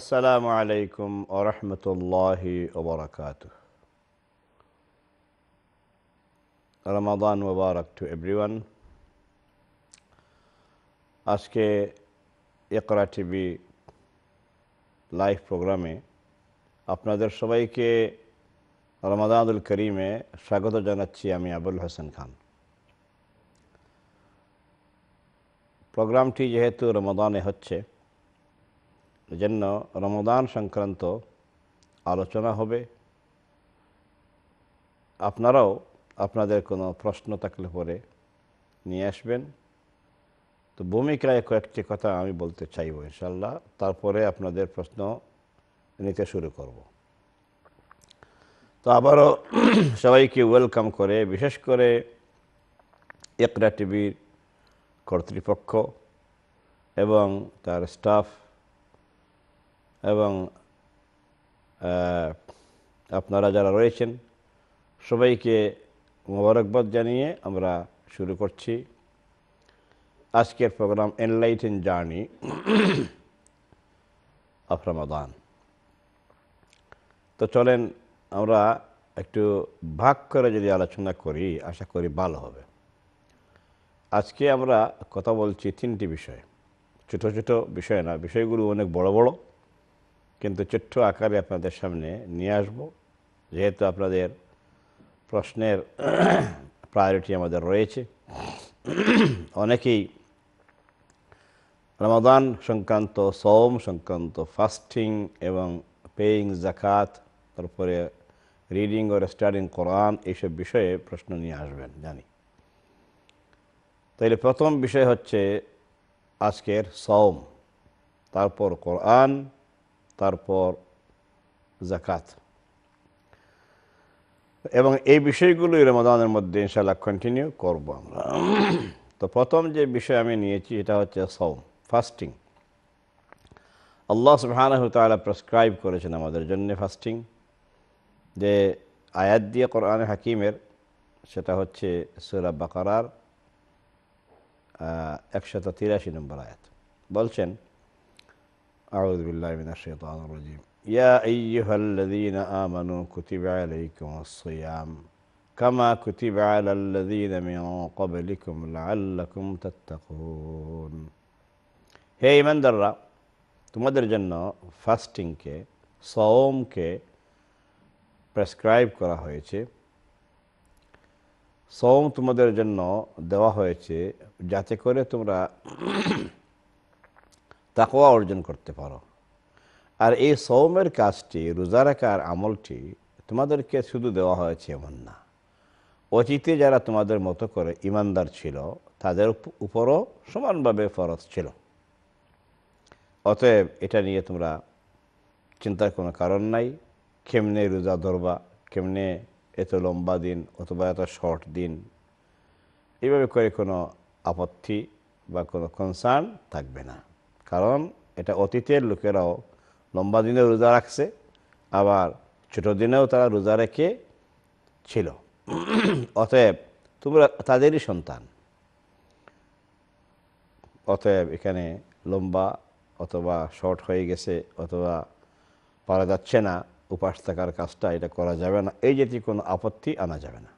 السلام علیکم ورحمۃ اللہ وبرکاتہ رمضان آج کے اقرا ٹی وی لائف پروگرام میں اپنا سبھی کے رمضان رمادان کری میں سواگت جانا چاہیے ہمیں ابوالحسن خانٹی جیت رمادانے ہو এজন্য রমদান সংক্রান্ত আলোচনা হবে আপনারাও আপনাদের কোনো প্রশ্ন থাকলে পরে নিয়ে আসবেন তো ভূমিকায় কয়েকটি কথা আমি বলতে চাইব ইনশাল্লাহ তারপরে আপনাদের প্রশ্ন নিতে শুরু করব তো আবারও সবাইকে ওয়েলকাম করে বিশেষ করে একরা টিভির কর্তৃপক্ষ এবং তার স্টাফ এবং আপনারা যারা রয়েছেন সবাইকে মোবারকবাদ জানিয়ে আমরা শুরু করছি আজকের প্রোগ্রাম এনলাইটেন জার্নি অফ তো চলেন আমরা একটু ভাগ করে যদি আলোচনা করি আশা করি ভালো হবে আজকে আমরা কথা বলছি তিনটি বিষয় ছোট ছোট বিষয় না বিষয়গুলো অনেক বড় বড় কিন্তু ছোট্ট আকারে আপনাদের সামনে নিয়ে আসব যেহেতু আপনাদের প্রশ্নের প্রায়োরিটি আমাদের রয়েছে অনেকেই রমাদান সংক্রান্ত সোম সংক্রান্ত ফাস্টিং এবং পেইং জাকাত তারপরে রিডিং ও স্টাডিং কোরআন এইসব বিষয়ে প্রশ্ন নিয়ে আসবেন জানি তাইলে প্রথম বিষয় হচ্ছে আজকের সোম তারপর কোরআন তারপর জাকাত এবং এই বিষয়গুলোই রমাদানের মধ্যে ইনশাল্লাহ কন্টিনিউ করব আমরা তো প্রথম যে বিষয় আমি নিয়েছি এটা হচ্ছে সৌম ফাস্টিং আল্লাহ সুবহানাহু প্রেসক্রাইব করেছেন আমাদের জন্য ফাস্টিং যে আয়াত দিয়ে কোরআন হাকিমের সেটা হচ্ছে সূরা বাকার একশত তিরাশি নম্বর আয়াত বলছেন أعوذ بالله من الشيطان الرجيم يا أيها الذين آمنوا كتب عليكم الصيام كما كتب على الذين من قبلكم لعلكم تتقون هي من درا তোমাদের জন্য ফাস্টিংকে সওমকে প্রেসক্রাইব করা হয়েছে সওম তোমাদের জন্য দেওয়া হয়েছে যাতে করে তোমরা তাকোয়া অর্জন করতে পারো আর এই সৌমের কাজটি রোজা রাখার আমলটি তোমাদেরকে শুধু দেওয়া হয়েছে এমন না অতীতে যারা তোমাদের মতো করে ইমানদার ছিল তাদের উপরও সমানভাবে ফরজ ছিল অতএব এটা নিয়ে তোমরা চিন্তার কোনো কারণ নাই কেমনে রোজা ধরবা কেমনে এত লম্বা দিন অথবা এত শর্ট দিন এইভাবে করে কোনো আপত্তি বা কোনো কনসার্ন থাকবে না কারণ এটা অতীতের লোকেরাও লম্বা দিনে রোজা রাখছে আবার ছোটো দিনেও তারা রোজা রেখে ছিল অতএব তোমরা তাদেরই সন্তান অতএব এখানে লম্বা অথবা শর্ট হয়ে গেছে অথবা পারা যাচ্ছে না উপাস থাকার কাজটা এটা করা যাবে না এই যেটি কোনো আপত্তি আনা যাবে না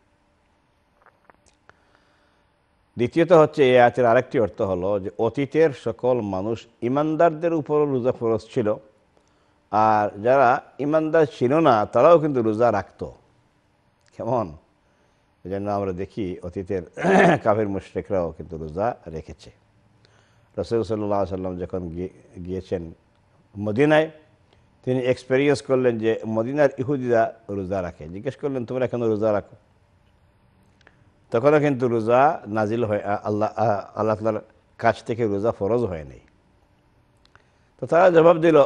দ্বিতীয়ত হচ্ছে এই আয়াতের আরেকটি অর্থ হলো যে অতীতের সকল মানুষ ইমানদারদের উপরও রোজা ফরজ ছিল আর যারা ইমানদার ছিল না তারাও কিন্তু রোজা রাখত কেমন এই জন্য আমরা দেখি অতীতের কাফের মুশ্রেকরাও কিন্তু রোজা রেখেছে রসুল সাল্লাম যখন গিয়েছেন মদিনায় তিনি এক্সপেরিয়েন্স করলেন যে মদিনার ইহুদিরা রোজা রাখে জিজ্ঞেস করলেন তোমরা এখন রোজা রাখো তখনও কিন্তু রোজা নাজিল হয় আল্লাহ আল্লাহ তালার কাছ থেকে রোজা ফরজ হয় নাই তো তারা জবাব দিল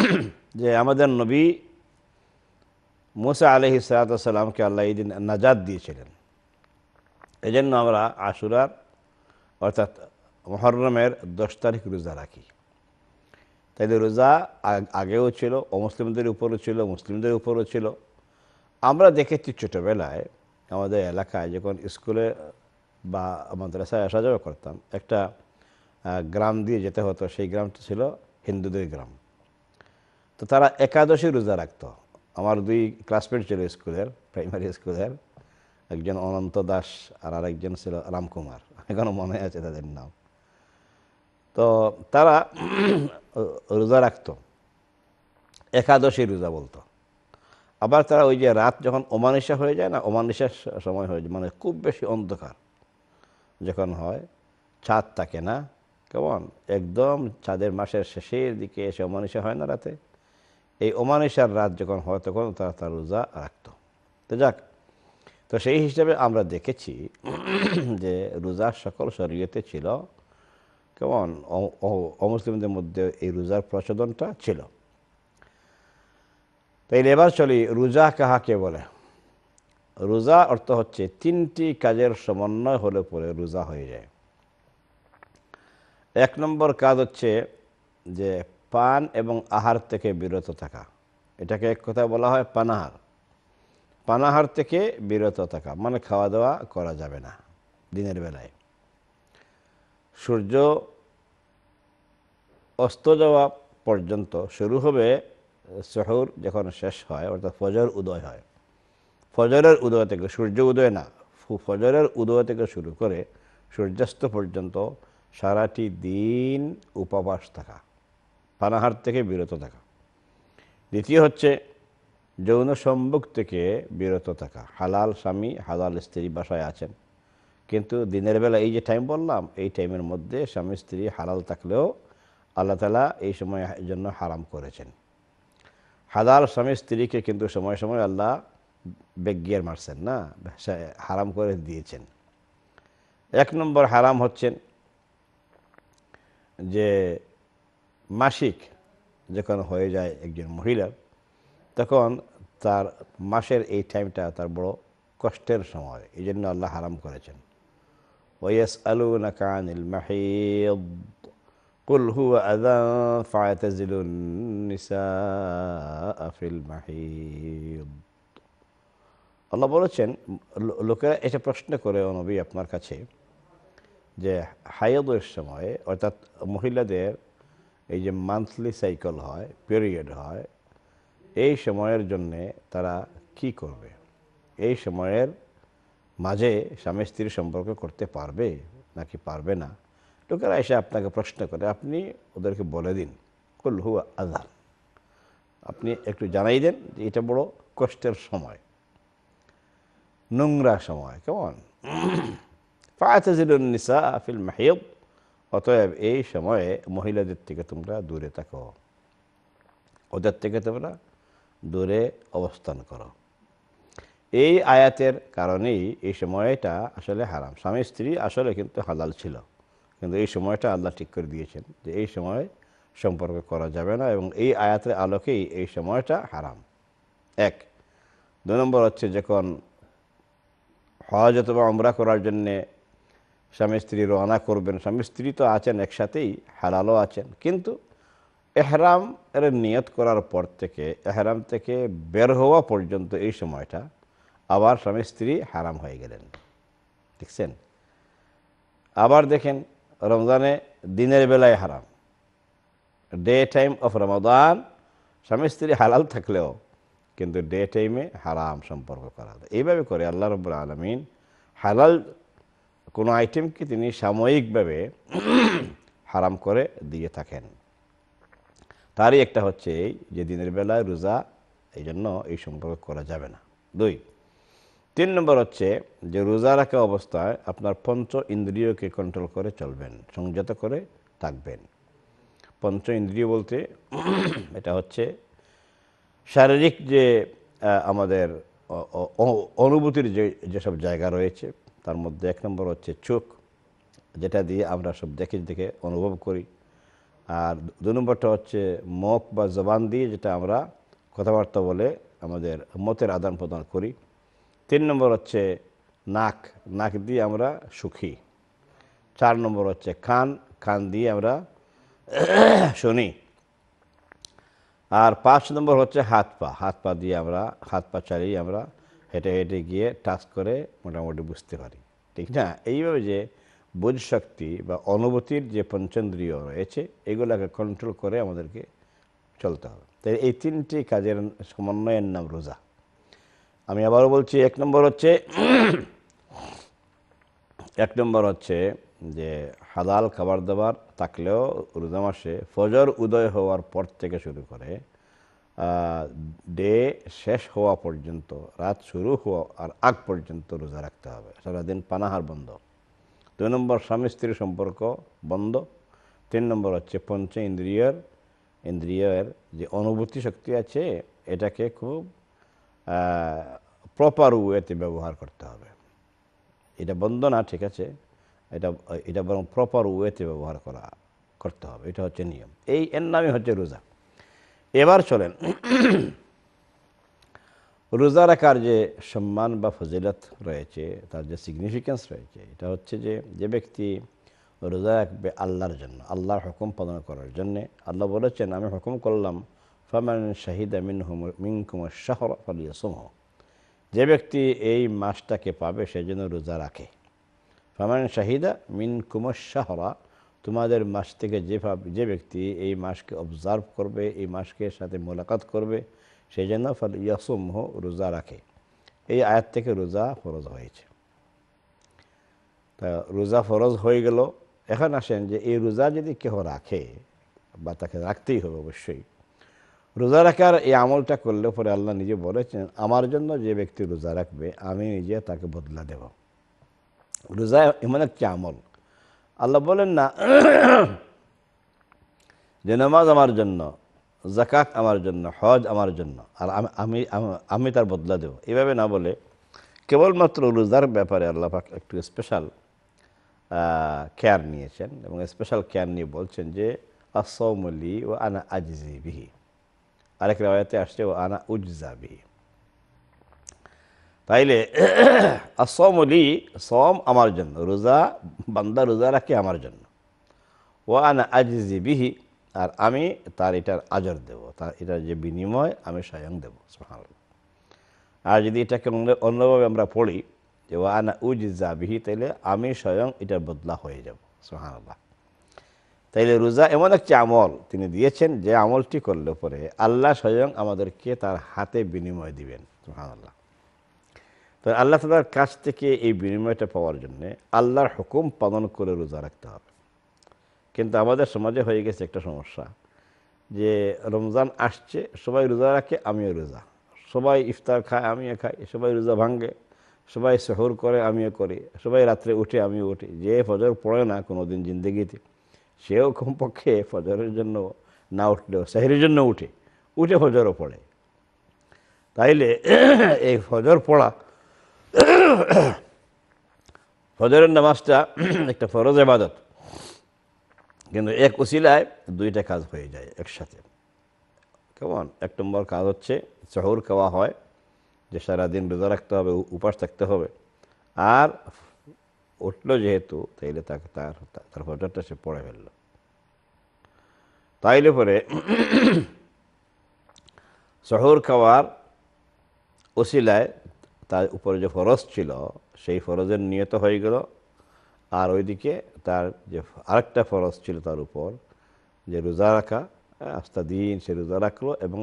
যে আমাদের নবী মোসা আলহি সালাতামকে আল্লাহ এই দিন নাজাদ দিয়েছিলেন এই জন্য আমরা আশুরার অর্থাৎ মহরমের দশ তারিখ রোজা রাখি তাই রোজা আগেও ছিল অমুসলিমদের উপরও ছিল মুসলিমদের উপরও ছিল আমরা দেখেছি ছোটোবেলায় আমাদের এলাকায় যখন স্কুলে বা মাদ্রাসায় আসা যাওয়া করতাম একটা গ্রাম দিয়ে যেতে হতো সেই গ্রামটা ছিল হিন্দুদের গ্রাম তো তারা একাদশী রোজা রাখত আমার দুই ক্লাসমেট ছিল স্কুলের প্রাইমারি স্কুলের একজন অনন্ত দাস আর আরেকজন ছিল রামকুমার এখনও মনে আছে তাদের নাম তো তারা রোজা রাখত একাদশী রোজা বলতো আবার তারা ওই যে রাত যখন ওমানিশা হয়ে যায় না ওমানিশার সময় হয়ে যায় মানে খুব বেশি অন্ধকার যখন হয় ছাদ থাকে না কেমন একদম ছাদের মাসের শেষের দিকে এসে অমানিশা হয় না রাতে এই অমানিশার রাত যখন হয় তখন তারা তার রোজা রাখত তো যাক তো সেই হিসাবে আমরা দেখেছি যে রোজার সকল শরীয়তে ছিল কেমন অমুসলিমদের মধ্যে এই রোজার প্রচলনটা ছিল তাইলে এবার চলি রোজা কাহাকে বলে রোজা অর্থ হচ্ছে তিনটি কাজের সমন্বয় হলে পরে রোজা হয়ে যায় এক নম্বর কাজ হচ্ছে যে পান এবং আহার থেকে বিরত থাকা এটাকে এক কথায় বলা হয় পানাহার পানাহার থেকে বিরত থাকা মানে খাওয়া দাওয়া করা যাবে না দিনের বেলায় সূর্য অস্ত যাওয়া পর্যন্ত শুরু হবে সহর যখন শেষ হয় অর্থাৎ ফজর উদয় হয় ফজরের উদয় থেকে সূর্য উদয় না ফজরের উদয় থেকে শুরু করে সূর্যাস্ত পর্যন্ত সারাটি দিন উপবাস থাকা পানাহার থেকে বিরত থাকা দ্বিতীয় হচ্ছে যৌন সম্ভোগ থেকে বিরত থাকা হালাল স্বামী হালাল স্ত্রী বাসায় আছেন কিন্তু দিনের বেলা এই যে টাইম বললাম এই টাইমের মধ্যে স্বামী স্ত্রী হালাল থাকলেও আল্লাহ তালা এই সময় জন্য হারাম করেছেন হাজার স্বামী স্ত্রীকে কিন্তু সময় সময় আল্লাহ বেগিয়ার মারছেন না হারাম করে দিয়েছেন এক নম্বর হারাম হচ্ছেন যে মাসিক যখন হয়ে যায় একজন মহিলার তখন তার মাসের এই টাইমটা তার বড় কষ্টের সময় এই জন্য আল্লাহ হারাম করেছেন ওয়েস আলু নাকানিল মাহিদ কুল হু আদা ফায়াতাজিলুন নিসা আফিল মাহিদ আল্লাহ বলেছেন লোকেরা এটা প্রশ্ন করে অনবী আপনার কাছে যে হায়দের সময় অর্থাৎ মহিলাদের এই যে মান্থলি সাইকেল হয় পিরিয়ড হয় এই সময়ের জন্যে তারা কি করবে এই সময়ের মাঝে স্বামী স্ত্রীর সম্পর্ক করতে পারবে নাকি পারবে না লোকেরা এসে আপনাকে প্রশ্ন করে আপনি ওদেরকে বলে দিন কুল হুয়া আধান আপনি একটু জানাই দেন যে এটা বড় কষ্টের সময় নোংরা সময় কেমন ফায়াতিসা আফিল মাহিব অতএব এই সময়ে মহিলাদের থেকে তোমরা দূরে থাকো ওদের থেকে তোমরা দূরে অবস্থান করো এই আয়াতের কারণেই এই সময়টা আসলে হারাম স্বামী স্ত্রী আসলে কিন্তু হালাল ছিল কিন্তু এই সময়টা আল্লাহ ঠিক করে দিয়েছেন যে এই সময় সম্পর্ক করা যাবে না এবং এই আয়াতের আলোকেই এই সময়টা হারাম এক দু নম্বর হচ্ছে যখন হজ অথবা অমরা করার জন্যে স্বামী স্ত্রী রওনা করবেন স্বামী স্ত্রী তো আছেন একসাথেই হালালও আছেন কিন্তু এহরাম এর নিয়ত করার পর থেকে এহরাম থেকে বের হওয়া পর্যন্ত এই সময়টা আবার স্বামী স্ত্রী হারাম হয়ে গেলেন দেখছেন আবার দেখেন রমজানে দিনের বেলায় হারাম ডে টাইম অফ রমাদান স্বামী স্ত্রী হালাল থাকলেও কিন্তু ডে টাইমে হারাম সম্পর্ক করা এইভাবে করে আল্লাহ রব আলমিন হালাল কোনো আইটেমকে তিনি সাময়িকভাবে হারাম করে দিয়ে থাকেন তারই একটা হচ্ছে এই যে দিনের বেলায় রোজা এই জন্য এই সম্পর্ক করা যাবে না দুই তিন নম্বর হচ্ছে যে রোজা রাখা অবস্থায় আপনার পঞ্চ ইন্দ্রিয়কে কন্ট্রোল করে চলবেন সংযত করে থাকবেন পঞ্চ ইন্দ্রিয় বলতে এটা হচ্ছে শারীরিক যে আমাদের অনুভূতির যে যেসব জায়গা রয়েছে তার মধ্যে এক নম্বর হচ্ছে চোখ যেটা দিয়ে আমরা সব দেখে দেখে অনুভব করি আর দু নম্বরটা হচ্ছে মুখ বা জবান দিয়ে যেটা আমরা কথাবার্তা বলে আমাদের মতের আদান প্রদান করি তিন নম্বর হচ্ছে নাক নাক দিয়ে আমরা সুখী চার নম্বর হচ্ছে কান কান দিয়ে আমরা শুনি আর পাঁচ নম্বর হচ্ছে হাত পা হাত পা দিয়ে আমরা হাত পা চালিয়ে আমরা হেঁটে হেঁটে গিয়ে টাচ করে মোটামুটি বুঝতে পারি ঠিক না এইভাবে যে শক্তি বা অনুভূতির যে পঞ্চেন্দ্রীয় রয়েছে এগুলোকে কন্ট্রোল করে আমাদেরকে চলতে হবে তাই এই তিনটি কাজের সমন্বয়ের নাম রোজা আমি আবারও বলছি এক নম্বর হচ্ছে এক নম্বর হচ্ছে যে হালাল খাবার দাবার থাকলেও রোজা মাসে ফজর উদয় হওয়ার পর থেকে শুরু করে ডে শেষ হওয়া পর্যন্ত রাত শুরু হওয়া আর আগ পর্যন্ত রোজা রাখতে হবে সারাদিন পানাহার বন্ধ দুই নম্বর স্বামী স্ত্রীর সম্পর্ক বন্ধ তিন নম্বর হচ্ছে পঞ্চ ইন্দ্রিয়ের ইন্দ্রিয়ের যে অনুভূতি শক্তি আছে এটাকে খুব প্রপার ওয়েতে ব্যবহার করতে হবে এটা বন্ধ না ঠিক আছে এটা এটা বরং প্রপার ওয়েতে ব্যবহার করা করতে হবে এটা হচ্ছে নিয়ম এই এর নামে হচ্ছে রোজা এবার চলেন রোজা রাখার যে সম্মান বা ফজিলত রয়েছে তার যে সিগনিফিক্যান্স রয়েছে এটা হচ্ছে যে যে ব্যক্তি রোজা রাখবে আল্লাহর জন্য আল্লাহর হুকুম পালন করার জন্যে আল্লাহ বলেছেন আমি হুকুম করলাম ফামান শাহিদা মিন মিনকুমার শাহর ফলিয়া সুমহ যে ব্যক্তি এই মাসটাকে পাবে সে যেন রোজা রাখে ফামান শাহিদা মিনকুমার শাহরা তোমাদের মাস থেকে যে যে ব্যক্তি এই মাসকে অবজার্ভ করবে এই মাসকে সাথে মোলাকাত করবে সে যেন ফল ইয়াসমহ রোজা রাখে এই আয়াত থেকে রোজা ফরজ হয়েছে তা রোজা ফরজ হয়ে গেল এখন আসেন যে এই রোজা যদি কেহ রাখে বা তাকে রাখতেই হবে অবশ্যই রোজা রাখার এই আমলটা করলে পরে আল্লাহ নিজে বলেছেন আমার জন্য যে ব্যক্তি রোজা রাখবে আমি নিজে তাকে বদলা দেব রোজা এমন একটা আমল আল্লাহ বলেন না যে নামাজ আমার জন্য জাকাত আমার জন্য হজ আমার জন্য আর আমি আমি তার বদলা দেব এভাবে না বলে কেবলমাত্র রোজার ব্যাপারে আল্লাহ পাক একটু স্পেশাল কেয়ার নিয়েছেন এবং স্পেশাল কেয়ার নিয়ে বলছেন যে আসৌমলি ও আনা আজিজি বিহি আরেক রেওয়ায়তে আসছে ও আনা উজাবি তাইলে অলি সম আমার জন্য রোজা বান্দা রোজা রাখে আমার জন্য ও আনা আজিজি বিহি আর আমি তার এটার আজর দেব তার এটার যে বিনিময় আমি স্বয়ং দেব আর যদি এটাকে অন্যভাবে আমরা পড়ি যে ও আনা উজিজা বিহি তাইলে আমি স্বয়ং এটার বদলা হয়ে যাব সোহানাল্লাহ তাইলে রোজা এমন একটি আমল তিনি দিয়েছেন যে আমলটি করলে পরে আল্লাহ স্বয়ং আমাদেরকে তার হাতে বিনিময় দিবেন আল্লাহ তো আল্লাহ তালার কাছ থেকে এই বিনিময়টা পাওয়ার জন্যে আল্লাহর হুকুম পালন করে রোজা রাখতে হবে কিন্তু আমাদের সমাজে হয়ে গেছে একটা সমস্যা যে রমজান আসছে সবাই রোজা রাখে আমিও রোজা সবাই ইফতার খায় আমিও খাই সবাই রোজা ভাঙ্গে সবাই শহর করে আমিও করি সবাই রাত্রে উঠে আমিও উঠি যে ফজর পড়ে না কোনো দিন জিন্দগিতে সেও কমপক্ষে ফজরের জন্য না উঠলেও সাহিরের জন্য উঠে উঠে ফজরও পড়ে তাইলে এই ফজর পড়া ফজরের নামাজটা একটা ফরজ এবাদত কিন্তু এক উচিলায় দুইটা কাজ হয়ে যায় একসাথে কেমন এক নম্বর কাজ হচ্ছে শহর খাওয়া হয় যে সারাদিন রোজা রাখতে হবে উপাস থাকতে হবে আর উঠল যেহেতু তাইলে তাকে তার তার হজরটা সে পড়ে ফেলল তাইলে পরে শহর খাওয়ার ওসিলায় তার উপরে যে ফরজ ছিল সেই ফরজের নিয়ত হয়ে গেল আর ওইদিকে তার যে আরেকটা ফরজ ছিল তার উপর যে রোজা রাখা হ্যাঁ, আস্তা দিন সে রোজা রাখলো এবং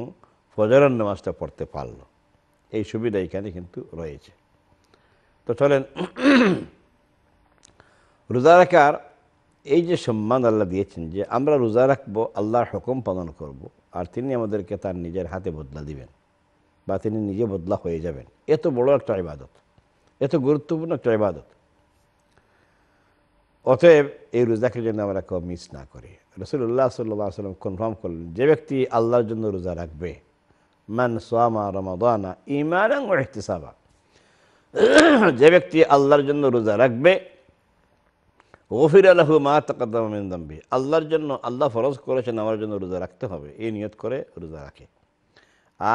ফজরের নামাজটা পড়তে পারলো এই সুবিধা এখানে কিন্তু রয়েছে তো চলেন রোজা রাখার এই যে সম্মান আল্লাহ দিয়েছেন যে আমরা রোজা রাখবো আল্লাহর হুকুম পালন করব। আর তিনি আমাদেরকে তার নিজের হাতে বদলা দিবেন বা তিনি নিজে বদলা হয়ে যাবেন এত বড় একটা ইবাদত এত গুরুত্বপূর্ণ একটা ইবাদত অতএব এই রোজাকে যেন আমরা কেউ মিস না করি রসুল্লাহ সাল্লাহ সাল্লাম কনফার্ম করলেন যে ব্যক্তি আল্লাহর জন্য রোজা রাখবে মান সোয়ামা রমাদানা ইমারাং ইহতিসাবা যে ব্যক্তি আল্লাহর জন্য রোজা রাখবে গফির আল্লাহ মা তাকাদ্দামিন দাম্বি আল্লাহর জন্য আল্লাহ ফরজ করেছেন আমার জন্য রোজা রাখতে হবে এই নিয়ত করে রোজা রাখে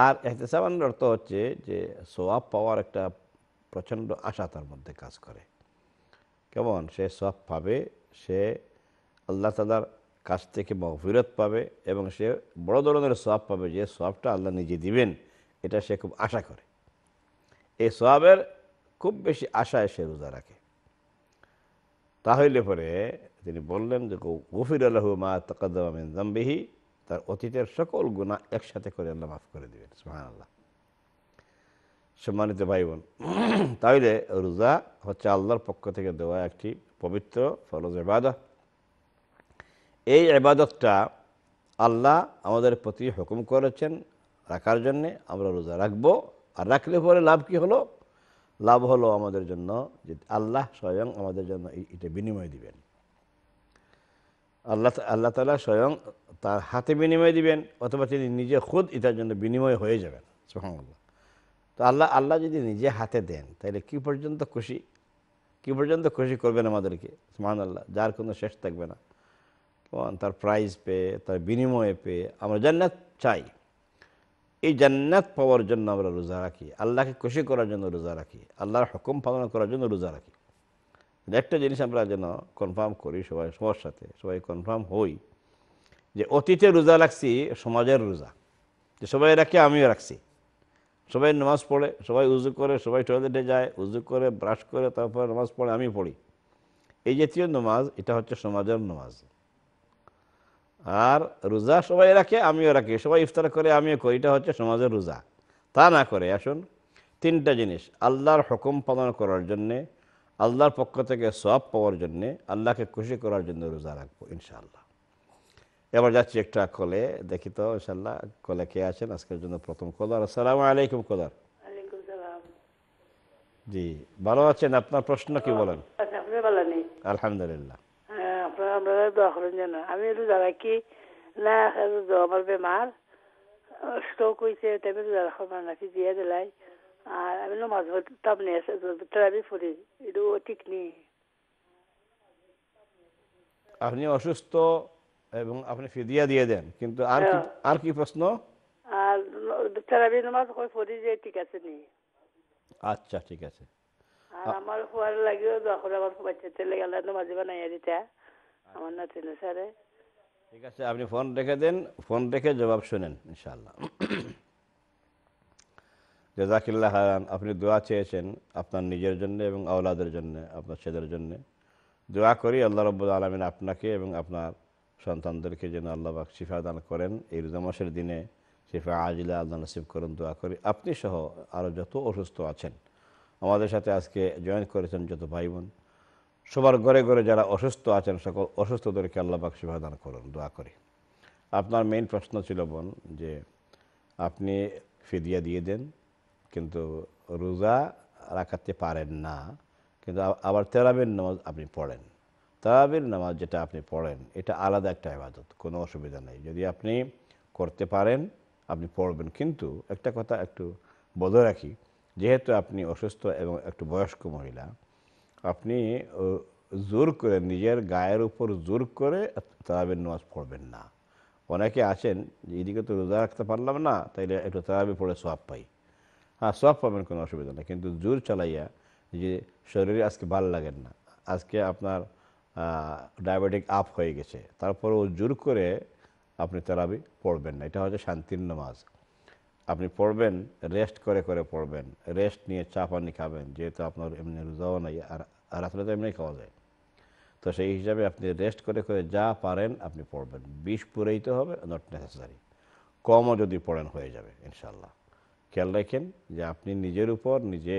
আর এহতেসাবানের অর্থ হচ্ছে যে সোয়াব পাওয়ার একটা প্রচণ্ড আশা তার মধ্যে কাজ করে কেমন সে সোয়াব পাবে সে আল্লাহ তালার কাছ থেকে মহফিরত পাবে এবং সে বড় ধরনের সোয়াব পাবে যে সোয়াবটা আল্লাহ নিজে দিবেন এটা সে খুব আশা করে এই সোয়াবের খুব বেশি আশায় সে রোজা রাখে তাহলে পরে তিনি বললেন যে গফির আল্লাহ মা তকদ্দামিন জাম্বিহি তার অতীতের সকল গুণা একসাথে করে আল্লাহ মাফ করে দেবেন সুহান আল্লাহ সম্মানিত ভাই বোন তাহলে রোজা হচ্ছে আল্লাহর পক্ষ থেকে দেওয়া একটি পবিত্র ফরজ এবাদত এই এবাদতটা আল্লাহ আমাদের প্রতি হুকুম করেছেন রাখার জন্যে আমরা রোজা রাখবো আর রাখলে পরে লাভ কি হলো লাভ হলো আমাদের জন্য যে আল্লাহ স্বয়ং আমাদের জন্য এটা বিনিময় দিবেন আল্লাহ আল্লাহ তালা স্বয়ং তার হাতে বিনিময় দিবেন অথবা তিনি নিজে খুদ এটার জন্য বিনিময় হয়ে যাবেন সুহামুল্লাহ তো আল্লাহ আল্লাহ যদি নিজে হাতে দেন তাহলে কি পর্যন্ত খুশি কি পর্যন্ত খুশি করবেন আমাদেরকে সুহান আল্লাহ যার কোনো শেষ থাকবে না তার প্রাইজ পেয়ে তার বিনিময়ে পেয়ে আমরা জান্নাত চাই এই জান্নাত পাওয়ার জন্য আমরা রোজা রাখি আল্লাহকে খুশি করার জন্য রোজা রাখি আল্লাহর হুকুম পালন করার জন্য রোজা রাখি একটা জিনিস আমরা যেন কনফার্ম করি সবাই সবার সাথে সবাই কনফার্ম হই যে অতীতে রোজা রাখছি সমাজের রোজা যে সবাই রাখে আমিও রাখছি সবাই নামাজ পড়ে সবাই উজু করে সবাই টয়লেটে যায় উজু করে ব্রাশ করে তারপর নামাজ পড়ে আমি পড়ি এই জাতীয় নামাজ এটা হচ্ছে সমাজের নামাজ আর রোজা সবাই রাখে আমিও রাখি সবাই ইফতার করে আমিও করি এটা হচ্ছে সমাজের রোজা তা না করে আসুন তিনটা জিনিস আল্লাহর হুকুম পালন করার জন্যে আল্লাহর পক্ষ থেকে সব পাওয়ার জন্যে আল্লাহকে খুশি করার জন্য রোজা রাখবো ইনশাআল্লাহ এবার যাচ্ছি একটা কলে দেখি তো ইনশাল্লাহ কলে কে আছেন আজকের জন্য প্রথম কলার আসসালাম আলাইকুম কলার জি ভালো আছেন আপনার প্রশ্ন কি বলেন আচ্ছা, আলহামদুলিল্লাহ আপনারা দোয়া না আমার বেমার স্ট্রোক হয়েছে নাকি দিয়ে দিলাই আর আমি তাপ নিয়ে ট্রাভি ফুরি ঠিক নেই আপনি অসুস্থ এবং আপনি ফিদিয়া দিয়ে দেন কিন্তু আর কি হ্যাঁ। আর কি প্রশ্ন আর কই যে ঠিক আছে নি আচ্ছা ঠিক আছে আর আমার হওয়ার লাগিও দখল আমার বাচ্চাতে লাগে আল্লাহ নামাজ বানাইয়া দিতা আমার ঠিক আছে আপনি ফোন রেখে দেন ফোন রেখে জবাব শোনেন ইনশাল্লাহ জাজাকিল্লাহ হারান আপনি দোয়া চেয়েছেন আপনার নিজের জন্য এবং আওলাদের জন্য আপনার ছেলের জন্য দোয়া করি আল্লাহ রব্বুল আলমিন আপনাকে এবং আপনার সন্তানদেরকে যেন আল্লাহ বাক শিফা দান করেন এই রোজামাসের দিনে শিফা আজিলা আল্লাহ নসিব করেন দোয়া করি আপনি সহ আরও যত অসুস্থ আছেন আমাদের সাথে আজকে জয়েন করেছেন যত ভাই বোন সবার ঘরে ঘরে যারা অসুস্থ আছেন সকল অসুস্থদেরকে আল্লাহবাক সেবাদান করুন দোয়া করি আপনার মেইন প্রশ্ন ছিল বোন যে আপনি ফিদিয়া দিয়ে দেন কিন্তু রোজা রাখাতে পারেন না কিন্তু আবার তেরাবের নামাজ আপনি পড়েন তেরাবের নামাজ যেটা আপনি পড়েন এটা আলাদা একটা ইবাদত কোনো অসুবিধা নেই যদি আপনি করতে পারেন আপনি পড়বেন কিন্তু একটা কথা একটু বজায় রাখি যেহেতু আপনি অসুস্থ এবং একটু বয়স্ক মহিলা আপনি জোর করে নিজের গায়ের উপর জোর করে তারাবের নামাজ পড়বেন না অনেকে আছেন যে এদিকে তো রোজা রাখতে পারলাম না তাইলে একটু তারাবি পড়ে সোয়াব পাই হ্যাঁ সোয়াব পাবেন কোনো অসুবিধা নেই কিন্তু জোর চালাইয়া যে শরীরে আজকে ভাল লাগেন না আজকে আপনার ডায়াবেটিক আপ হয়ে গেছে ও জোর করে আপনি তারাবি পড়বেন না এটা হচ্ছে শান্তির নামাজ আপনি পড়বেন রেস্ট করে করে পড়বেন রেস্ট নিয়ে চা পানি খাবেন যেহেতু আপনার এমনি রোজাও নাই আর আর আসলে তো এমনি খাওয়া যায় তো সেই হিসাবে আপনি রেস্ট করে করে যা পারেন আপনি পড়বেন বিষ তো হবে নট নেসেসারি কমও যদি পড়েন হয়ে যাবে ইনশাল্লাহ খেয়াল রাখেন যে আপনি নিজের উপর নিজে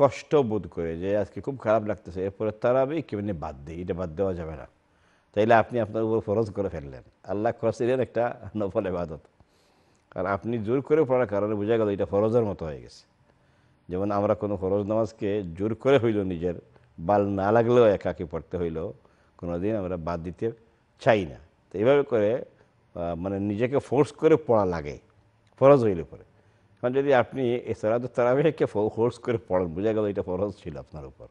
কষ্ট বোধ করে যে আজকে খুব খারাপ লাগতেছে এরপরে তারাবি কেমনি বাদ দিই এটা বাদ দেওয়া যাবে না তাইলে আপনি আপনার উপর ফরজ করে ফেললেন আল্লাহ খরচ দিলেন একটা নফল এবাদত কারণ আপনি জোর করে পড়ার কারণে বোঝা গেল এটা ফরজের মতো হয়ে গেছে যেমন আমরা কোনো ফরজ নামাজকে জোর করে হইল নিজের বাল না লাগলেও একাকে পড়তে হইল কোনো দিন আমরা বাদ দিতে চাই না তো এইভাবে করে মানে নিজেকে ফোর্স করে পড়া লাগে ফরজ হইলে পরে কারণ যদি আপনি এসরাত তারাবিহকে ফোর্স করে পড়ান বোঝা গেল এটা ফরজ ছিল আপনার উপর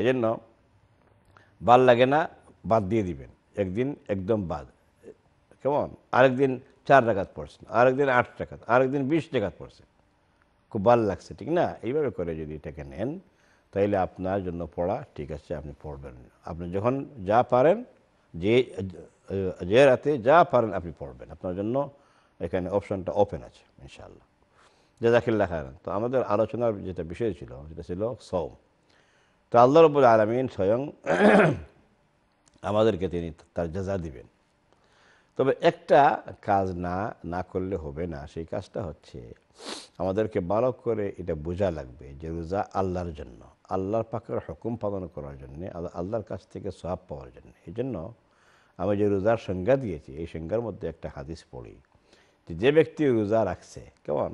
এই জন্য বাল লাগে না বাদ দিয়ে দিবেন একদিন একদম বাদ কেমন আরেকদিন চার রাখাত পড়ছেন আরেকদিন আট রাখাত আরেকদিন বিশ রাখাত পড়ছেন খুব ভালো লাগছে ঠিক না এইভাবে করে যদি এটাকে নেন তাইলে আপনার জন্য পড়া ঠিক আছে আপনি পড়বেন আপনি যখন যা পারেন যে যে রাতে যা পারেন আপনি পড়বেন আপনার জন্য এখানে অপশনটা ওপেন আছে যে দাখিল খায়রান তো আমাদের আলোচনার যেটা বিষয় ছিল সেটা ছিল সৌম তো আল্লাহ রবুল আলমিন স্বয়ং আমাদেরকে তিনি তার জাজা দিবেন তবে একটা কাজ না না করলে হবে না সেই কাজটা হচ্ছে আমাদেরকে বারো করে এটা বোঝা লাগবে যে রোজা আল্লাহর জন্য আল্লাহর পাকের হুকুম পালন করার জন্যে আল্লাহর কাছ থেকে সব পাওয়ার জন্য এই জন্য আমি যে রোজার সংজ্ঞা দিয়েছি এই সংজ্ঞার মধ্যে একটা হাদিস পড়ি যে যে ব্যক্তি রোজা রাখছে কেমন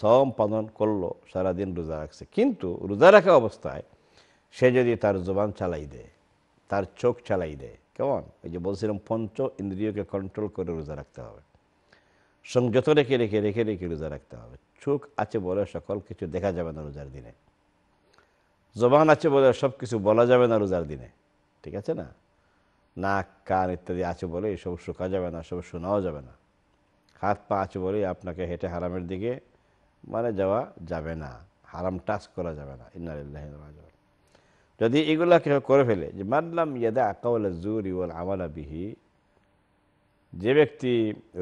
সম পালন করলো সারাদিন রোজা রাখছে কিন্তু রোজা রাখা অবস্থায় সে যদি তার জবান চালাই দেয় তার চোখ চালাই দেয় কেমন এই যে বলছিলাম পঞ্চ ইন্দ্রিয়কে কন্ট্রোল করে রোজা রাখতে হবে সংযত রেখে রেখে রেখে রেখে রোজা রাখতে হবে চোখ আছে বলে সকল কিছু দেখা যাবে না রোজার দিনে জবান আছে বলে সব কিছু বলা যাবে না রোজার দিনে ঠিক আছে না নাক কান ইত্যাদি আছে বলে এসব শোকা যাবে না সব শোনাও যাবে না হাত পা আছে বলে আপনাকে হেঁটে হারামের দিকে মানে যাওয়া যাবে না হারাম টাচ করা যাবে না যাবে যদি এগুলা কেউ করে ফেলে যে মানলাম ইয়াদা আকাউল জুর ইউল আমালা বিহি যে ব্যক্তি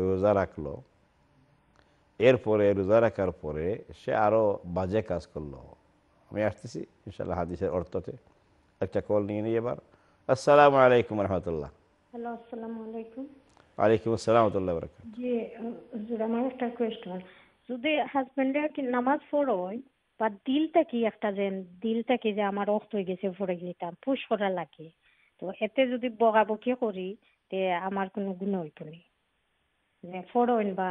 রোজা রাখলো এরপরে রোজা রাখার পরে সে আরও বাজে কাজ করলো আমি আসতেছি ইনশাল্লাহ হাদিসের অর্থতে একটা কল নিয়ে নিই এবার আসসালামু আলাইকুম রহমতুল্লাহ হ্যালো আসসালামু আলাইকুম আলাইকুম আসসালাম রহমতুল্লাহ বরকাত জি আমার একটা কোয়েশ্চন যদি হাজবেন্ডের কি নামাজ পড়ো হয় বা দিলটা কি একটা যেন দিলটা কি যে আমার অক্ত হয়ে গেছে ভরে গেলাম পুষ করা লাগে তো এতে যদি বকাবকি করি তে আমার কোনো গুণ হইতো নি ফোড়ন বা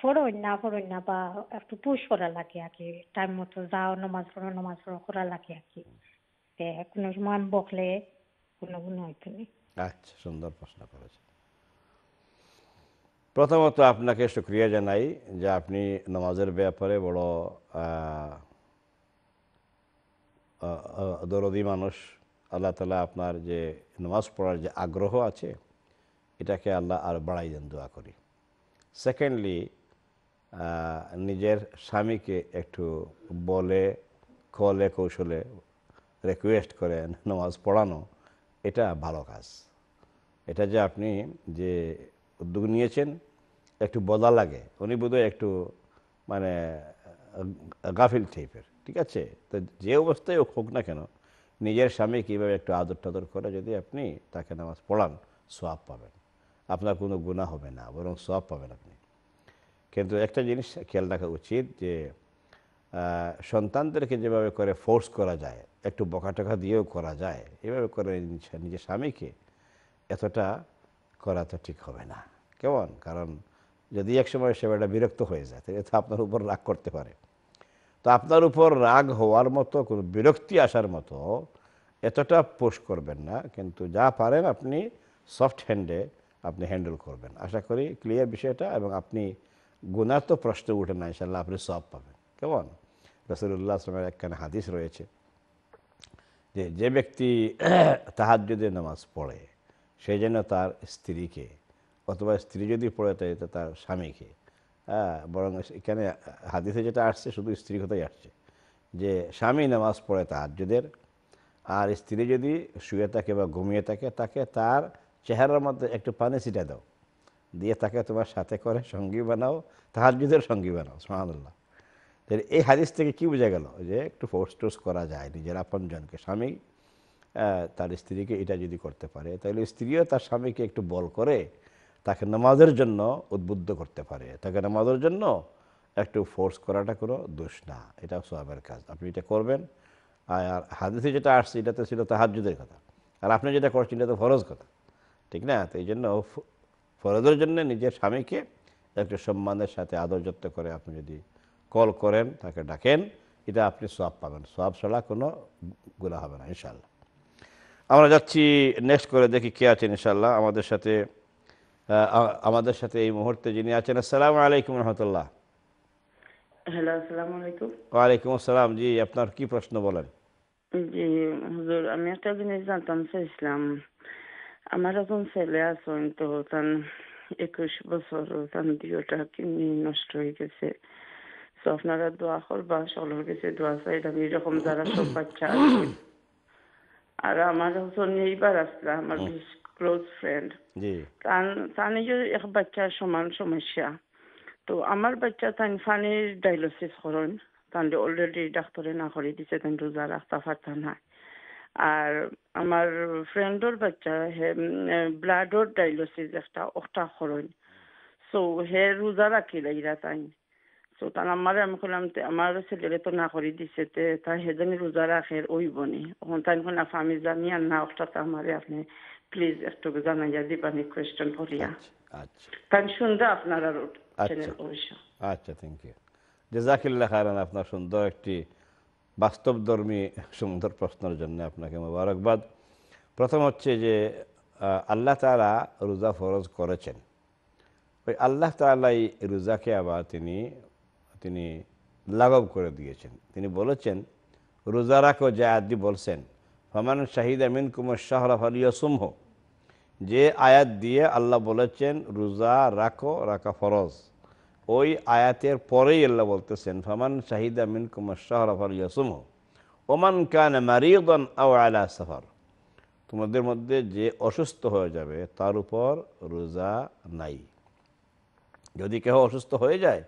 ফোড়ন না ফোড়ন না বা একটু পুষ করা লাগে আর কি টাইম মতো যাও নমাজ পড়ো নমাজ পড়ো করা লাগে আর কি কোনো সময় বকলে কোনো গুণ হইতো নি আচ্ছা সুন্দর প্রশ্ন করেছে প্রথমত আপনাকে শুক্রিয়া জানাই যে আপনি নামাজের ব্যাপারে বড় দরদি মানুষ আল্লাহ তালা আপনার যে নামাজ পড়ার যে আগ্রহ আছে এটাকে আল্লাহ আর বাড়াই দেন দোয়া করি সেকেন্ডলি নিজের স্বামীকে একটু বলে কলে কৌশলে রিকোয়েস্ট করে নামাজ পড়ানো এটা ভালো কাজ এটা যে আপনি যে উদ্যোগ নিয়েছেন একটু বদা লাগে উনি বোধহয় একটু মানে গাফিল টাইপের ঠিক আছে তো যে অবস্থায় হোক না কেন নিজের স্বামী কীভাবে একটু আদর টাদর করে যদি আপনি তাকে নামাজ পড়ান সোয়াব পাবেন আপনার কোনো গুণা হবে না বরং সোয়াব পাবেন আপনি কিন্তু একটা জিনিস খেয়াল রাখা উচিত যে সন্তানদেরকে যেভাবে করে ফোর্স করা যায় একটু বকাটকা দিয়েও করা যায় এভাবে করে নিজের স্বামীকে এতটা করা তো ঠিক হবে না কেমন কারণ যদি একসময় সে বেটা বিরক্ত হয়ে যায় তাহলে তো আপনার উপর রাগ করতে পারে তো আপনার উপর রাগ হওয়ার মতো কোনো বিরক্তি আসার মতো এতটা পোষ করবেন না কিন্তু যা পারেন আপনি সফট হ্যান্ডে আপনি হ্যান্ডেল করবেন আশা করি ক্লিয়ার বিষয়টা এবং আপনি গুনার তো প্রশ্ন উঠে না ইনশাল্লাহ আপনি সব পাবেন কেমন রসুল্লাহ আসলামের একখানে হাদিস রয়েছে যে যে ব্যক্তি তাহার যদি নামাজ পড়ে সেই যেন তার স্ত্রীকে অথবা স্ত্রী যদি পড়ে যেত তার স্বামীকে হ্যাঁ বরং এখানে হাদিসে যেটা আসছে শুধু স্ত্রী কথাই আসছে যে স্বামী নামাজ পড়ে তাহাজুদের আর স্ত্রী যদি শুয়ে থাকে বা ঘুমিয়ে থাকে তাকে তার চেহারার মধ্যে একটু পানি ছিটা দাও দিয়ে তাকে তোমার সাথে করে সঙ্গী বানাও তাহাজুদের সঙ্গী বানাও সোহানুল্লাহ এই হাদিস থেকে কী বোঝা গেল যে একটু ফোর্স টোস করা যায় নিজের আপনজনকে স্বামী তার স্ত্রীকে এটা যদি করতে পারে তাহলে স্ত্রীও তার স্বামীকে একটু বল করে তাকে নামাজের জন্য উদ্বুদ্ধ করতে পারে তাকে নামাজের জন্য একটু ফোর্স করাটা কোনো দোষ না এটা সবের কাজ আপনি এটা করবেন আর হাদিসে যেটা আসছে এটা তো ছিল তাহাজুদের কথা আর আপনি যেটা করছেন এটা তো ফরজ কথা ঠিক না তো এই জন্য ফরজের জন্য নিজের স্বামীকে একটু সম্মানের সাথে আদর যত্ন করে আপনি যদি কল করেন তাকে ডাকেন এটা আপনি সোয়াব পাবেন সোয়াব ছাড়া কোনো গুলা হবে না ইনশাল্লাহ আমরা যাচ্ছি নেক্সট করে দেখি কে আছেন ইনশাল্লাহ আমাদের সাথে আমাদের সাথে এই মুহূর্তে যিনি আছেন আসসালামু আলাইকুম রহমতুল্লাহ হ্যালো আসসালামু আলাইকুম ওয়ালাইকুম আসসালাম জি আপনার কি প্রশ্ন বলেন জি হুজুর আমি একটা জিনিস জানতাম আমার এখন ছেলে আছেন তো তান একুশ বছর তান দিওটা কিডনি নষ্ট হয়ে গেছে তো আপনারা দোয়া করবা সকলের কাছে দোয়া চাই আমি এরকম যারা সব বাচ্চা আর আমার হচ্ছে এইবার আমার ক্লোজ ফ্রেন্ড তাহলে যদি এক বাচ্চার সমান সমস্যা তো আমার বাচ্চা তান ফানির ডায়ালিসিস করেন তাহলে অলরেডি ডাক্তারে না করে দিছে তান রোজা রাখতে পারত না আর আমার ফ্রেন্ডর বাচ্চা হে ব্লাডর ডায়ালিসিস একটা ওটা করেন সো হে রোজা রাখি লাইরা তাই তো তার আমারে আমি কলাম আমার ছেলেরে তো না করে দিছে তে তা হেজনী রোজা রাখে ওই বনে তখন তাই কলাম আমি জানি আর না ওটা আমারে আপনি প্লিজ একটু জানাইয়া দিবানি কোয়েশ্চন হ্যাঁ? করিয়া আচ্ছা কারণ সুন্দর আর আচ্ছা আচ্ছা থ্যাংক ইউ জাকিল্লা খারান আপনার সুন্দর একটি বাস্তবধর্মী সুন্দর প্রশ্নের জন্য আপনাকে মোবারকবাদ প্রথম হচ্ছে যে আল্লাহ তারা রোজা ফরজ করেছেন ওই আল্লাহ তালাই রোজাকে আবার তিনি তিনি লাঘব করে দিয়েছেন তিনি বলেছেন রোজা রাখো আদি বলছেন ফমান শাহিদ আমিন কুমার শাহরাফ আলিয়া যে আয়াত দিয়ে আল্লাহ বলেছেন রোজা রাখো রাখা ফরজ ওই আয়াতের পরেই আল্লাহ বলতেছেন ফমান শাহিদা মিন কুমার শাহরফর ইয়াসুম ওমান কান মারিদন আও আলা সফর তোমাদের মধ্যে যে অসুস্থ হয়ে যাবে তার উপর রোজা নাই যদি কেহ অসুস্থ হয়ে যায়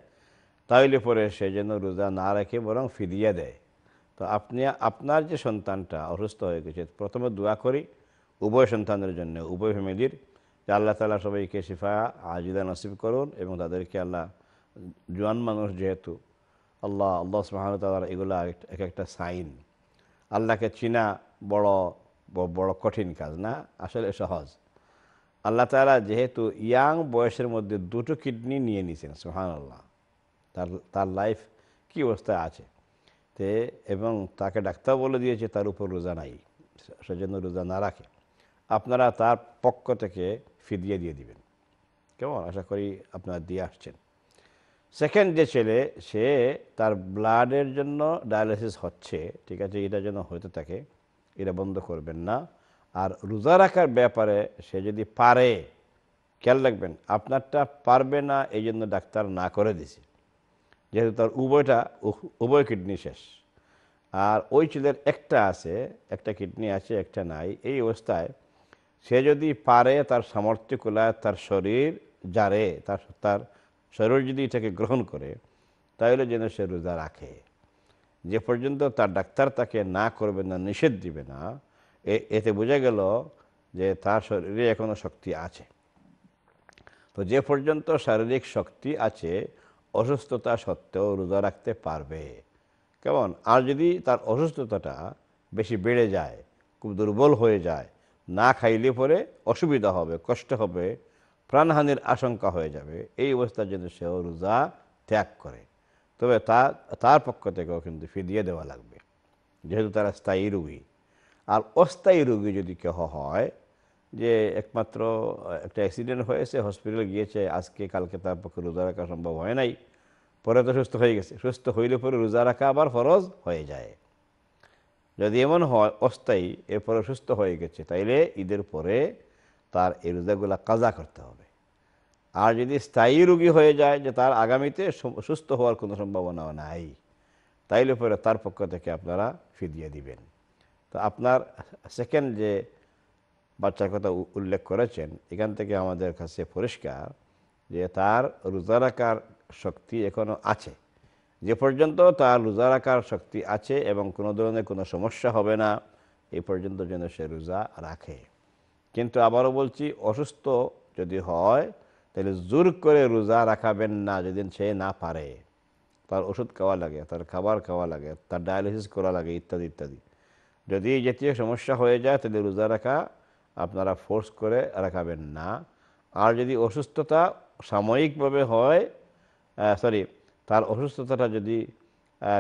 তাহলে পরে সে যেন রোজা না রাখে বরং ফিরিয়ে দেয় তো আপনি আপনার যে সন্তানটা অসুস্থ হয়ে গেছে প্রথমে দোয়া করি উভয় সন্তানের জন্য উভয় ফ্যামিলির যে আল্লাহ তালা সবাইকে শিফা আজিদা নসিব করুন এবং তাদেরকে আল্লাহ জোয়ান মানুষ যেহেতু আল্লাহ আল্লাহ তালার এগুলো এক একটা সাইন আল্লাহকে চিনা বড় বড় কঠিন কাজ না আসলে সহজ আল্লাহ তালা যেহেতু ইয়াং বয়সের মধ্যে দুটো কিডনি নিয়ে নিয়েছেন সোহান আল্লাহ তার তার লাইফ কি অবস্থায় আছে তে এবং তাকে ডাক্তার বলে দিয়েছে তার উপর রোজা নাই সেজন্য রোজা না রাখে আপনারা তার পক্ষ থেকে ফিদিয়ে দিয়ে দিবেন কেমন আশা করি আপনারা দিয়ে আসছেন সেকেন্ড যে ছেলে সে তার ব্লাডের জন্য ডায়ালিসিস হচ্ছে ঠিক আছে এটা যেন হতে থাকে এটা বন্ধ করবেন না আর রোজা রাখার ব্যাপারে সে যদি পারে খেয়াল রাখবেন আপনারটা পারবে না এই জন্য ডাক্তার না করে দিছে যেহেতু তার উভয়টা উভয় কিডনি শেষ আর ওই ছেলের একটা আছে একটা কিডনি আছে একটা নাই এই অবস্থায় সে যদি পারে তার সামর্থ্য কুলায় তার শরীর জারে তার তার শরীর যদি এটাকে গ্রহণ করে তাহলে যেন সে রোজা রাখে যে পর্যন্ত তার ডাক্তার তাকে না করবে না নিষেধ দিবে না এতে বোঝা গেল যে তার শরীরে এখনও শক্তি আছে তো যে পর্যন্ত শারীরিক শক্তি আছে অসুস্থতা সত্ত্বেও রোজা রাখতে পারবে কেমন আর যদি তার অসুস্থতাটা বেশি বেড়ে যায় খুব দুর্বল হয়ে যায় না খাইলে পরে অসুবিধা হবে কষ্ট হবে প্রাণহানির আশঙ্কা হয়ে যাবে এই অবস্থার জন্য সেও রোজা ত্যাগ করে তবে তা তার পক্ষ থেকেও কিন্তু ফিরিয়ে দেওয়া লাগবে যেহেতু তারা স্থায়ী রুগী আর অস্থায়ী রুগী যদি কেহ হয় যে একমাত্র একটা অ্যাক্সিডেন্ট হয়েছে হসপিটাল গিয়েছে আজকে কালকে তার পক্ষে রোজা রাখা সম্ভব হয় নাই পরে তো সুস্থ হয়ে গেছে সুস্থ হইলে পরে রোজা রাখা আবার ফরজ হয়ে যায় যদি এমন হয় অস্থায়ী এরপরে সুস্থ হয়ে গেছে তাইলে ঈদের পরে তার এই রোজাগুলা কাজা করতে হবে আর যদি স্থায়ী রোগী হয়ে যায় যে তার আগামীতে সুস্থ হওয়ার কোনো সম্ভাবনা নাই তাইলে পরে তার পক্ষ থেকে আপনারা ফিদিয়ে দিবেন তো আপনার সেকেন্ড যে বাচ্চার কথা উল্লেখ করেছেন এখান থেকে আমাদের কাছে পরিষ্কার যে তার রোজা রাখার শক্তি এখনও আছে যে পর্যন্ত তার রোজা রাখার শক্তি আছে এবং কোনো ধরনের কোনো সমস্যা হবে না এ পর্যন্ত যেন সে রোজা রাখে কিন্তু আবারও বলছি অসুস্থ যদি হয় তাহলে জোর করে রোজা রাখাবেন না যেদিন সে না পারে তার ওষুধ খাওয়া লাগে তার খাবার খাওয়া লাগে তার ডায়ালিসিস করা লাগে ইত্যাদি ইত্যাদি যদি এই জাতীয় সমস্যা হয়ে যায় তাহলে রোজা রাখা আপনারা ফোর্স করে রাখাবেন না আর যদি অসুস্থতা সাময়িকভাবে হয় সরি তার অসুস্থতাটা যদি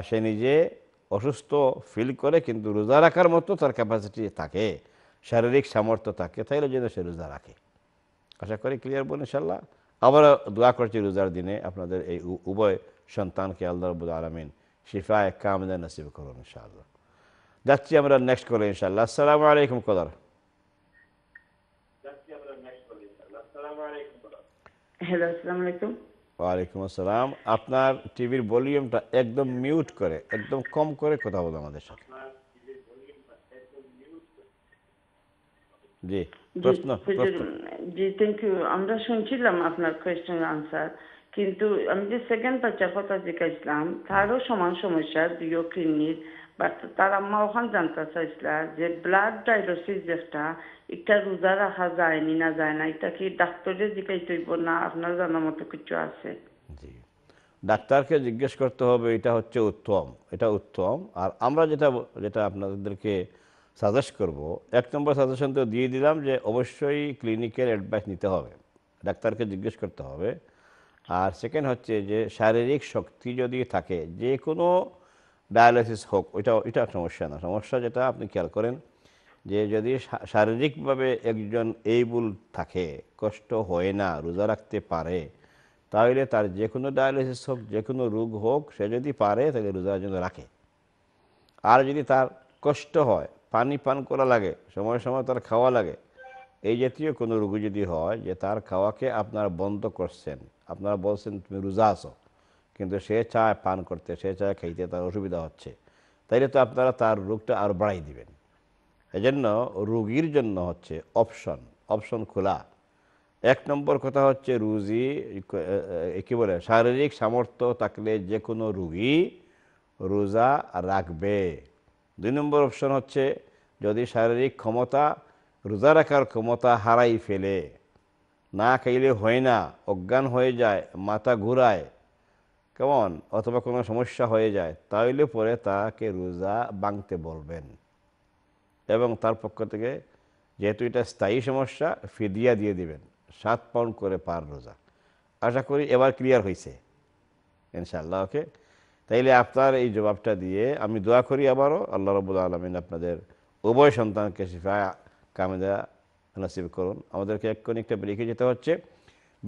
সে নিজে অসুস্থ ফিল করে কিন্তু রোজা রাখার মতো তার ক্যাপাসিটি থাকে শারীরিক সামর্থ্য থাকে তাইলে যেন সে রোজা রাখে আশা করি ক্লিয়ার বোন ইনশাল্লাহ আবার দোয়া করছি রোজার দিনে আপনাদের এই উভয় সন্তানকে আল্লাহ রবুল আলমিন শিফায় কামদান নসিব করুন ইনশাআল্লাহ যাচ্ছি আমরা নেক্সট কলে ইনশাআল্লাহ আসসালামু আলাইকুম কদার হ্যালো আসসালামু আলাইকুম ওয়ালাইকুম আসসালাম আপনার টিভির ভলিউমটা একদম মিউট করে একদম কম করে কথা বলো আমাদের সাথে জি প্রশ্ন জি থ্যাংক ইউ আমরা শুনছিলাম আপনার কোয়েশ্চেন আনসার কিন্তু আমি যে সেকেন্ড বাচ্চার কথা জিজ্ঞাসলাম তারও সমান সমস্যা দুই কিডনির বাট তার আম্মা ওখান জানতে চাইছিলা যে ব্লাড ডায়ালিসিস যেটা এটা রোজা রাখা যায় নি না যায় না এটা কি ডাক্তারে জিজ্ঞাসা করব না আপনার জানার মতো কিছু আছে ডাক্তারকে জিজ্ঞেস করতে হবে এটা হচ্ছে উত্তম এটা উত্তম আর আমরা যেটা যেটা আপনাদেরকে সাজেস্ট করব এক নম্বর সাজেশন তো দিয়ে দিলাম যে অবশ্যই ক্লিনিকের অ্যাডভাইস নিতে হবে ডাক্তারকে জিজ্ঞেস করতে হবে আর সেকেন্ড হচ্ছে যে শারীরিক শক্তি যদি থাকে যে কোনো ডায়ালিসিস হোক ওইটা এটা সমস্যা না সমস্যা যেটা আপনি খেয়াল করেন যে যদি শারীরিকভাবে একজন এইবুল থাকে কষ্ট হয় না রোজা রাখতে পারে তাহলে তার যে কোনো ডায়ালিসিস হোক যে কোনো রোগ হোক সে যদি পারে তাহলে রোজার জন্য রাখে আর যদি তার কষ্ট হয় পানি পান করা লাগে সময় সময় তার খাওয়া লাগে এই জাতীয় কোনো রোগী যদি হয় যে তার খাওয়াকে আপনারা বন্ধ করছেন আপনারা বলছেন তুমি রোজা আসো কিন্তু সে চায় পান করতে সে চায় খাইতে তার অসুবিধা হচ্ছে তাইলে তো আপনারা তার রোগটা আর বাড়াই দিবেন এজন্য রুগীর জন্য হচ্ছে অপশন অপশন খোলা এক নম্বর কথা হচ্ছে রুজি কি বলে শারীরিক সামর্থ্য থাকলে যে কোনো রুগী রোজা রাখবে দুই নম্বর অপশন হচ্ছে যদি শারীরিক ক্ষমতা রোজা রাখার ক্ষমতা হারাই ফেলে না খাইলে হয় না অজ্ঞান হয়ে যায় মাথা ঘুরায় কেমন অথবা কোনো সমস্যা হয়ে যায় তাহলে পরে তাকে রোজা বাংতে বলবেন এবং তার পক্ষ থেকে যেহেতু এটা স্থায়ী সমস্যা ফিদিয়া দিয়ে দিবেন সাত পাউন্ড করে পার রোজা আশা করি এবার ক্লিয়ার হয়েছে ইনশাল্লাহ ওকে তাইলে আপনার এই জবাবটা দিয়ে আমি দোয়া করি আবারও আল্লাহ রবুল আলমিন আপনাদের উভয় সন্তানকে শিফা কামেদা নসিব করুন আমাদেরকে এক্ষণ একটা লিখে যেতে হচ্ছে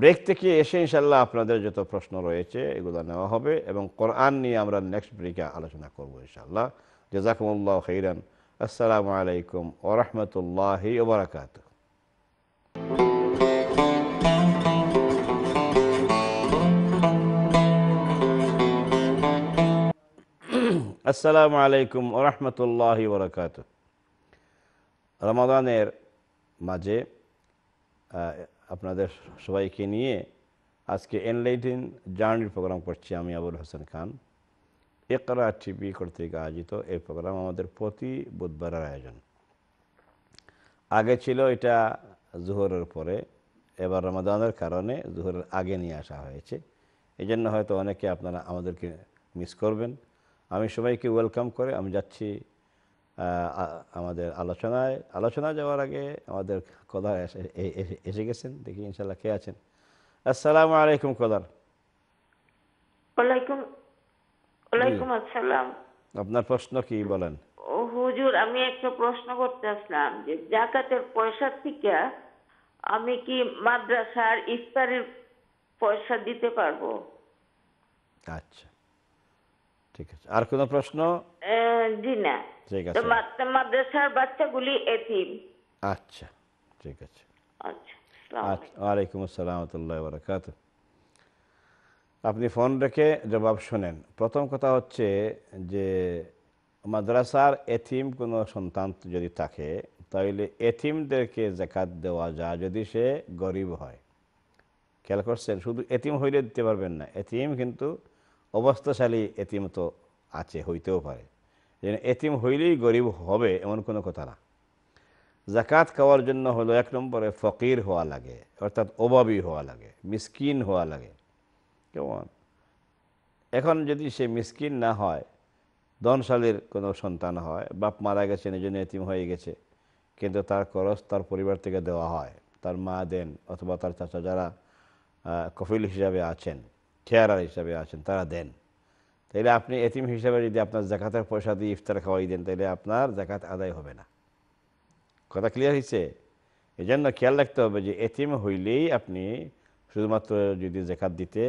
ব্রেক থেকে এসে ইনশাল্লাহ আপনাদের যত প্রশ্ন রয়েছে এগুলো নেওয়া হবে এবং কোরআন নিয়ে আমরা নেক্সট ব্রেকে আলোচনা করব ইনশাল্লাহ জজাকুমুল্লাহ খৈরান আসসালামু আলাইকুম ওরহমতুল্লাহ ওবরাকাত আসসালামু আলাইকুম ওরহমতুল্লাহ ওবরাকাত রমাদানের মাঝে আপনাদের সবাইকে নিয়ে আজকে এনলাইটিন জার্নির প্রোগ্রাম করছি আমি আবুল হোসেন খান একরা টিভি কর্তৃক আয়োজিত এই প্রোগ্রাম আমাদের প্রতি বুধবারের আয়োজন আগে ছিল এটা জোহরের পরে এবার রমাদানের কারণে জোহরের আগে নিয়ে আসা হয়েছে এই জন্য হয়তো অনেকে আপনারা আমাদেরকে মিস করবেন আমি সবাইকে ওয়েলকাম করে আমি যাচ্ছি আমাদের আলোচনায় আলোচনা যাওয়ার আগে আমাদের কদার এসে গেছেন দেখি ইনশাল্লাহ কে আছেন আসসালামু আলাইকুম কদার ওয়ালাইকুম ওয়ালাইকুম আসসালাম আপনার প্রশ্ন কি বলেন হুজুর আমি একটা প্রশ্ন করতে আসলাম যে জাকাতের পয়সা থেকে আমি কি মাদ্রাসার ইফতারের পয়সা দিতে পারবো আচ্ছা ঠিক আছে আর কোনো প্রশ্ন জি না ঠিক আছে মাদ্রাসার বাচ্চাগুলি এতিম আচ্ছা ঠিক আছে আচ্ছা, আচ্ছা ওয়ালাইকুম আসসালাম বারাকাত আপনি ফোন রেখে জবাব শোনেন প্রথম কথা হচ্ছে যে মাদ্রাসার এথিম কোনো সন্তান যদি থাকে তাহলে এথিমদেরকে জাকাত দেওয়া যায় যদি সে গরিব হয় খেয়াল করছেন শুধু এতিম হইলে দিতে পারবেন না এতিম কিন্তু অবস্থাশালী এতিম তো আছে হইতেও পারে যে এতিম হইলেই গরিব হবে এমন কোনো কথা না জাকাত খাওয়ার জন্য হলো এক নম্বরে ফকির হওয়া লাগে অর্থাৎ অভাবী হওয়া লাগে মিসকিন হওয়া লাগে কেমন এখন যদি সে মিসকিন না হয় ধনশালীর কোনো সন্তান হয় বাপ মারা গেছে জন্য এতিম হয়ে গেছে কিন্তু তার খরচ তার পরিবার থেকে দেওয়া হয় তার মা দেন অথবা তার চাচা যারা কফিল হিসাবে আছেন খেয়ারার হিসাবে আছেন তারা দেন তাইলে আপনি এতিম হিসাবে যদি আপনার জাকাতের পয়সা দিয়ে ইফতার খাওয়াই দেন তাইলে আপনার জাকাত আদায় হবে না কথা ক্লিয়ার হয়েছে এই জন্য খেয়াল রাখতে হবে যে এতিম হইলেই আপনি শুধুমাত্র যদি জাকাত দিতে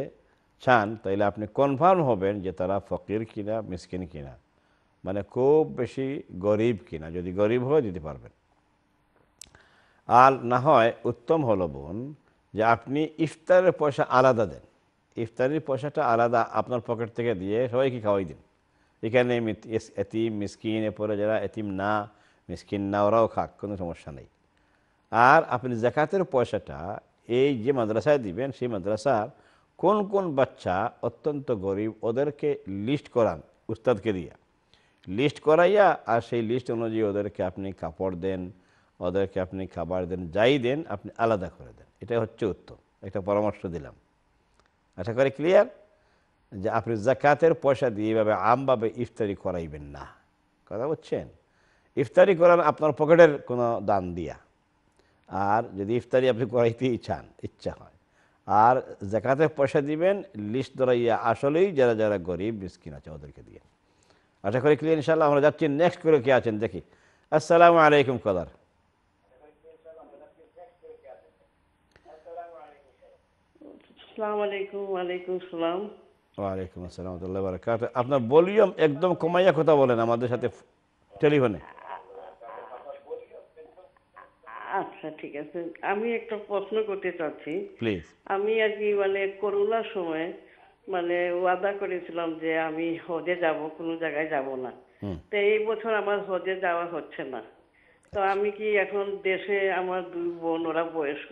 চান তাইলে আপনি কনফার্ম হবেন যে তারা ফকির কিনা মিসকিন কিনা মানে খুব বেশি গরিব কিনা যদি গরিব হয় দিতে পারবেন আর না হয় উত্তম হলো বোন যে আপনি ইফতারের পয়সা আলাদা দেন ইফতারির পয়সাটা আলাদা আপনার পকেট থেকে দিয়ে সবাইকে খাওয়াই দিন এখানে এতিম মিসকিন এরপরে যারা এতিম না মিসকিন না ওরাও খাক কোনো সমস্যা নেই আর আপনি জাকাতের পয়সাটা এই যে মাদ্রাসায় দিবেন সেই মাদ্রাসার কোন কোন বাচ্চা অত্যন্ত গরিব ওদেরকে লিস্ট করান উস্তাদকে দিয়া লিস্ট করাইয়া আর সেই লিস্ট অনুযায়ী ওদেরকে আপনি কাপড় দেন ওদেরকে আপনি খাবার দেন যাই দেন আপনি আলাদা করে দেন এটা হচ্ছে উত্তম একটা পরামর্শ দিলাম আশা আচ্ছা, করে ক্লিয়ার যে আপনি জাকাতের পয়সা দিয়ে এভাবে আমভাবে ইফতারি করাইবেন না কথা বলছেন ইফতারি করান আপনার পকেটের কোনো দান দিয়া আর যদি ইফতারি আপনি করাইতে ইচ্ছান ইচ্ছা হয় আর জাকাতের পয়সা দিবেন লিস্ট ধরাইয়া আসলেই যারা যারা গরিব মিসকিন আছে ওদেরকে দিয়ে আশা আচ্ছা, করি ক্লিয়ার ইনশাল্লাহ আমরা যাচ্ছি নেক্সট করে কে আছেন দেখি আসসালামু আলাইকুম কলার আসসালামু আলাইকুম ওয়ালাইকুম ওয়ালাইকুম আসসালাম আপনার ভলিউম একদম কমাইয়া কথা বলেন আমাদের সাথে টেলিফোনে আচ্ছা ঠিক আছে আমি একটা প্রশ্ন করতে চাচ্ছি প্লিজ আমি আর কি মানে করোনার সময় মানে ওয়াদা করেছিলাম যে আমি হজে যাব কোনো জায়গায় যাব না তো এই বছর আমার হজে যাওয়া হচ্ছে না তো আমি কি এখন দেশে আমার দুই বোন ওরা বয়স্ক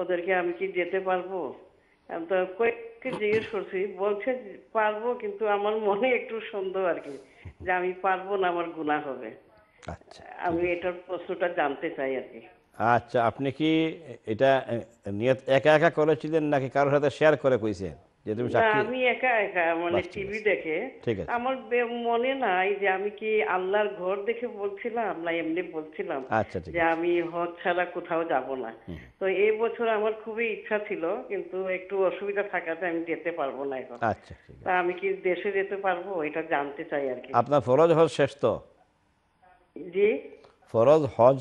ওদেরকে আমি কি যেতে পারবো কয়েককে জিজ্ঞেস করছি বলছে পারবো কিন্তু আমার মনে একটু সন্দেহ আর কি যে আমি পারবো না আমার গুণা হবে আচ্ছা আমি এটার প্রশ্নটা জানতে চাই আর কি আচ্ছা আপনি কি এটা নিয়ত একা একা করেছিলেন নাকি কারোর সাথে শেয়ার করে কইছেন যে তুমি সাক্ষী আমি একা একা মানে টিভি দেখে আমার মনে নাই যে আমি কি আল্লাহর ঘর দেখে বলছিলাম না এমনি বলছিলাম আচ্ছা, যে আমি হজ ছাড়া কোথাও যাব না তো এই বছর আমার খুবই ইচ্ছা ছিল কিন্তু একটু অসুবিধা থাকাতে আমি যেতে পারবো না এখন আচ্ছা তা আমি কি দেশে যেতে পারবো এটা জানতে চাই আর কি আপনার ফরজ হজ শেষ তো জি ফরজ হজ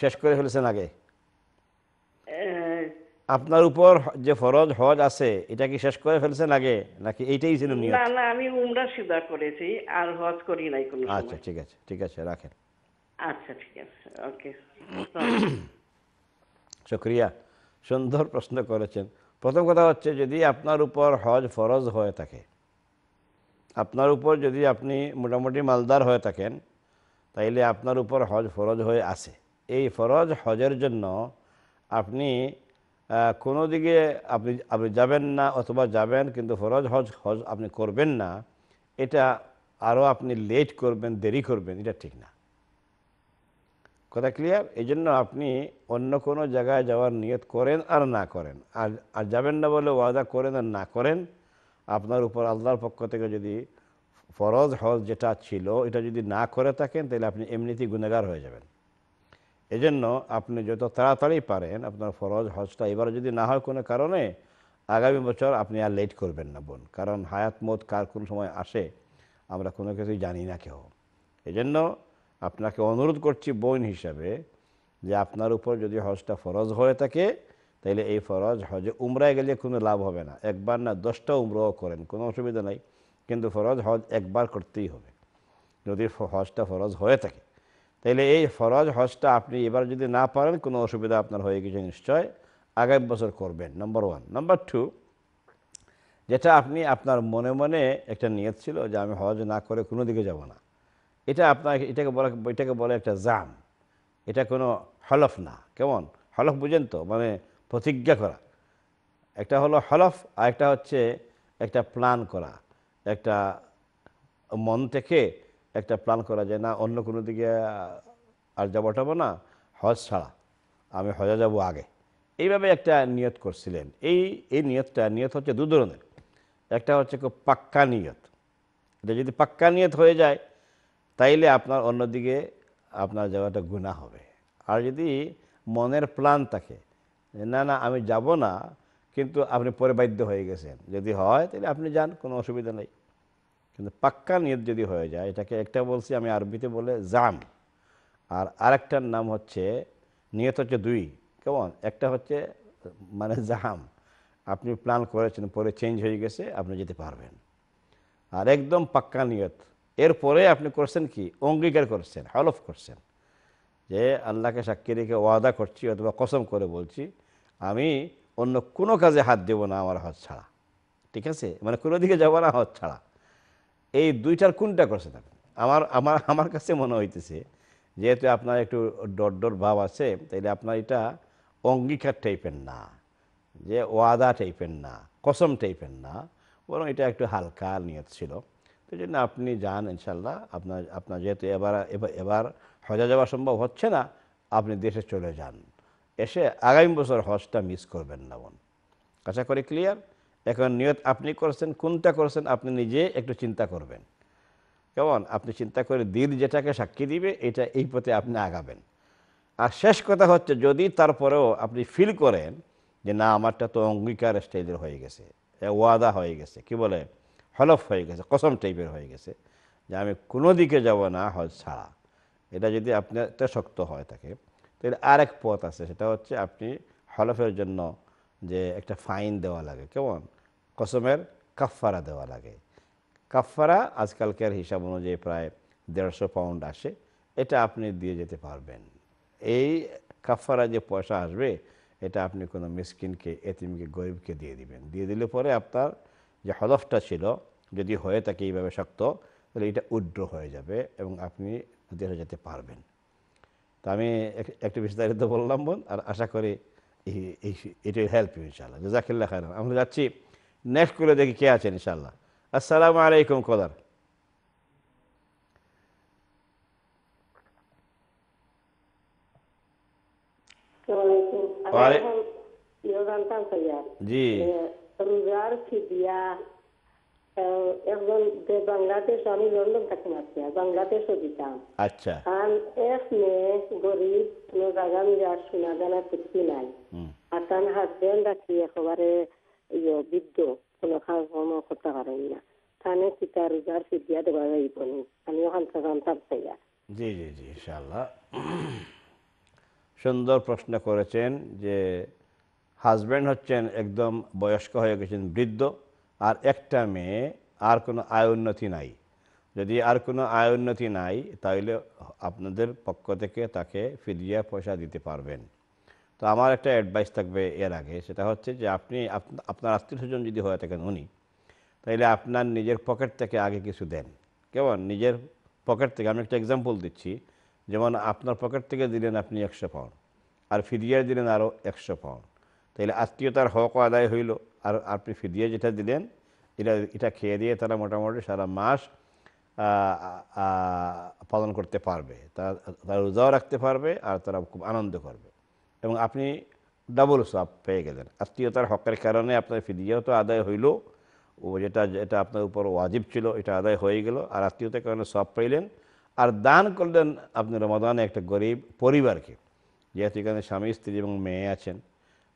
শেষ করে ফেলেছেন আগে আপনার উপর যে ফরজ হজ আছে এটা কি শেষ করে ফেলছেন আগে নাকি এইটাই ছিল নিয়ত না না আমি উমরা সিদা করেছি আর হজ করি নাই কোনো আচ্ছা ঠিক আছে ঠিক আছে রাখেন আচ্ছা ঠিক আছে ওকে শুক্রিয়া সুন্দর প্রশ্ন করেছেন প্রথম কথা হচ্ছে যদি আপনার উপর হজ ফরজ হয়ে থাকে আপনার উপর যদি আপনি মোটামুটি মালদার হয়ে থাকেন তাইলে আপনার উপর হজ ফরজ হয়ে আছে এই ফরজ হজের জন্য আপনি কোনো দিকে আপনি আপনি যাবেন না অথবা যাবেন কিন্তু ফরজ হজ হজ আপনি করবেন না এটা আরও আপনি লেট করবেন দেরি করবেন এটা ঠিক না কথা ক্লিয়ার এই জন্য আপনি অন্য কোনো জায়গায় যাওয়ার নিয়ত করেন আর না করেন আর আর যাবেন না বলে ওয়াদা করেন আর না করেন আপনার উপর আল্লাহর পক্ষ থেকে যদি ফরজ হজ যেটা ছিল এটা যদি না করে থাকেন তাহলে আপনি এমনিতেই গুণাগার হয়ে যাবেন এজন্য আপনি যত তাড়াতাড়ি পারেন আপনার ফরজ হজটা এবার যদি না হয় কোনো কারণে আগামী বছর আপনি আর লেট করবেন না বোন কারণ হায়াত মত কার কোন সময় আসে আমরা কোনো কিছুই জানি না কেউ এজন্য আপনাকে অনুরোধ করছি বোন হিসাবে যে আপনার উপর যদি হজটা ফরজ হয়ে থাকে তাহলে এই ফরজ হজে উমরায় গেলে কোনো লাভ হবে না একবার না দশটা উমরাও করেন কোনো অসুবিধা নাই কিন্তু ফরজ হজ একবার করতেই হবে যদি হজটা ফরজ হয়ে থাকে তাহলে এই ফরজ হজটা আপনি এবার যদি না পারেন কোনো অসুবিধা আপনার হয়ে গেছে নিশ্চয় আগামী বছর করবেন নম্বর ওয়ান নম্বর টু যেটা আপনি আপনার মনে মনে একটা নিয়ত ছিল যে আমি হজ না করে কোনো দিকে যাব না এটা আপনার এটাকে বলা এটাকে বলে একটা জাম এটা কোনো হলফ না কেমন হলফ বুঝেন তো মানে প্রতিজ্ঞা করা একটা হলো হলফ আর একটা হচ্ছে একটা প্ল্যান করা একটা মন থেকে একটা প্ল্যান করা যায় না অন্য কোনো দিকে আর যাবো টাবো না হজ ছাড়া আমি হজে যাব আগে এইভাবে একটা নিয়ত করছিলেন এই এই নিয়তটা নিয়ত হচ্ছে দু ধরনের একটা হচ্ছে খুব পাক্কা নিয়ত এটা যদি পাক্কা নিয়ত হয়ে যায় তাইলে আপনার অন্যদিকে আপনার যাওয়াটা গুণা হবে আর যদি মনের প্ল্যান থাকে না না আমি যাব না কিন্তু আপনি পরে বাধ্য হয়ে গেছেন যদি হয় তাহলে আপনি যান কোনো অসুবিধা নেই কিন্তু পাক্কা নিয়ত যদি হয়ে যায় এটাকে একটা বলছি আমি আরবিতে বলে জাম আর আরেকটার নাম হচ্ছে নিয়ত হচ্ছে দুই কেমন একটা হচ্ছে মানে জাম আপনি প্ল্যান করেছেন পরে চেঞ্জ হয়ে গেছে আপনি যেতে পারবেন আর একদম পাক্কা নিয়ত এরপরে আপনি করছেন কি অঙ্গীকার করছেন হলফ করছেন যে আল্লাহকে সাক্ষী রেখে ওয়াদা করছি অথবা কসম করে বলছি আমি অন্য কোনো কাজে হাত দেব না আমার হাত ছাড়া ঠিক আছে মানে কোনো দিকে যাবো না হাত ছাড়া এই দুইটার কোনটা করছে তার আমার আমার আমার কাছে মনে হইতেছে যেহেতু আপনার একটু ডট ডট ভাব আছে তাইলে আপনার এটা অঙ্গীকার টাইপের না যে ওয়াদা টাইপের না কসম টাইপের না বরং এটা একটু হালকা নিয়ত ছিল তো জন্য আপনি যান ইনশাল্লাহ আপনার আপনার যেহেতু এবার এবার হজা যাওয়া সম্ভব হচ্ছে না আপনি দেশে চলে যান এসে আগামী বছর হজটা মিস করবেন না বোন আশা করি ক্লিয়ার এখন নিয়ত আপনি করছেন কোনটা করছেন আপনি নিজে একটু চিন্তা করবেন কেমন আপনি চিন্তা করে দিল যেটাকে সাক্ষী দিবে এটা এই পথে আপনি আগাবেন আর শেষ কথা হচ্ছে যদি তারপরেও আপনি ফিল করেন যে না আমারটা তো অঙ্গীকার স্টাইলের হয়ে গেছে ওয়াদা হয়ে গেছে কি বলে হলফ হয়ে গেছে কসম টাইপের হয়ে গেছে যে আমি কোনো দিকে যাব না হজ ছাড়া এটা যদি আপনারটা শক্ত হয় থাকে তাহলে আর এক পথ আছে সেটা হচ্ছে আপনি হলফের জন্য যে একটা ফাইন দেওয়া লাগে কেমন কসমের কাফফারা দেওয়া লাগে কাফফারা আজকালকার হিসাব অনুযায়ী প্রায় দেড়শো পাউন্ড আসে এটা আপনি দিয়ে যেতে পারবেন এই কাফফারা যে পয়সা আসবে এটা আপনি কোনো মিসকিনকে এতিমকে গরিবকে দিয়ে দিবেন দিয়ে দিলে পরে আপনার যে হলফটা ছিল যদি হয়ে থাকে এইভাবে শক্ত তাহলে এটা উড্র হয়ে যাবে এবং আপনি দেশে যেতে পারবেন তা আমি একটু বিস্তারিত বললাম বোন আর আশা করি এটা হেল্প ইউ জাকিল্লা খান আমরা যাচ্ছি নেক্সট করে দেখি কে আছেন ইনশাল্লাহ আসসালাম আলাইকুম কদার জি রোজার ফিদিয়া একজন বাংলাদেশ আমি লন্ডন থাকি মাত্রা বাংলাদেশও দিতাম আচ্ছা আর এক মেয়ে গরিব কোনো জায়গা শোনা জানা কিছু নাই আর তার হাজবেন্ড আছে একেবারে বৃদ্ধ কোনো কাজ কর্ম করতে পারেন না তাহলে কিতা রোজার ফিরিয়া দেওয়া যাইব নি আমিও হালকা জানতাম জি জি জি ইনশাল্লাহ সুন্দর প্রশ্ন করেছেন যে হাজব্যান্ড হচ্ছেন একদম বয়স্ক হয়ে গেছেন বৃদ্ধ আর একটা মেয়ে আর কোনো আয় উন্নতি নাই যদি আর কোনো আয় উন্নতি নাই তাহলে আপনাদের পক্ষ থেকে তাকে ফিরিয়া পয়সা দিতে পারবেন তো আমার একটা অ্যাডভাইস থাকবে এর আগে সেটা হচ্ছে যে আপনি আপনার আত্মীয় স্বজন যদি হয়ে থাকেন উনি তাহলে আপনার নিজের পকেট থেকে আগে কিছু দেন কেমন নিজের পকেট থেকে আমি একটা এক্সাম্পল দিচ্ছি যেমন আপনার পকেট থেকে দিলেন আপনি একশো পাউন্ড আর ফিরিয়ে দিলেন আরও একশো পাউন্ড তাহলে আত্মীয়তার হক আদায় হইল আর আপনি ফিরিয়ে যেটা দিলেন এটা এটা খেয়ে দিয়ে তারা মোটামুটি সারা মাস পালন করতে পারবে তারা রোজাও রাখতে পারবে আর তারা খুব আনন্দ করবে এবং আপনি ডাবল সাপ পেয়ে গেলেন আত্মীয়তার হকের কারণে আপনার ফিদিয়াও তো আদায় হইল ও যেটা যেটা আপনার উপর ওয়াজিব ছিল এটা আদায় হয়ে গেল আর আত্মীয়তার কারণে সব পাইলেন আর দান করলেন আপনি রমাদানে একটা গরিব পরিবারকে যেহেতু এখানে স্বামী স্ত্রী এবং মেয়ে আছেন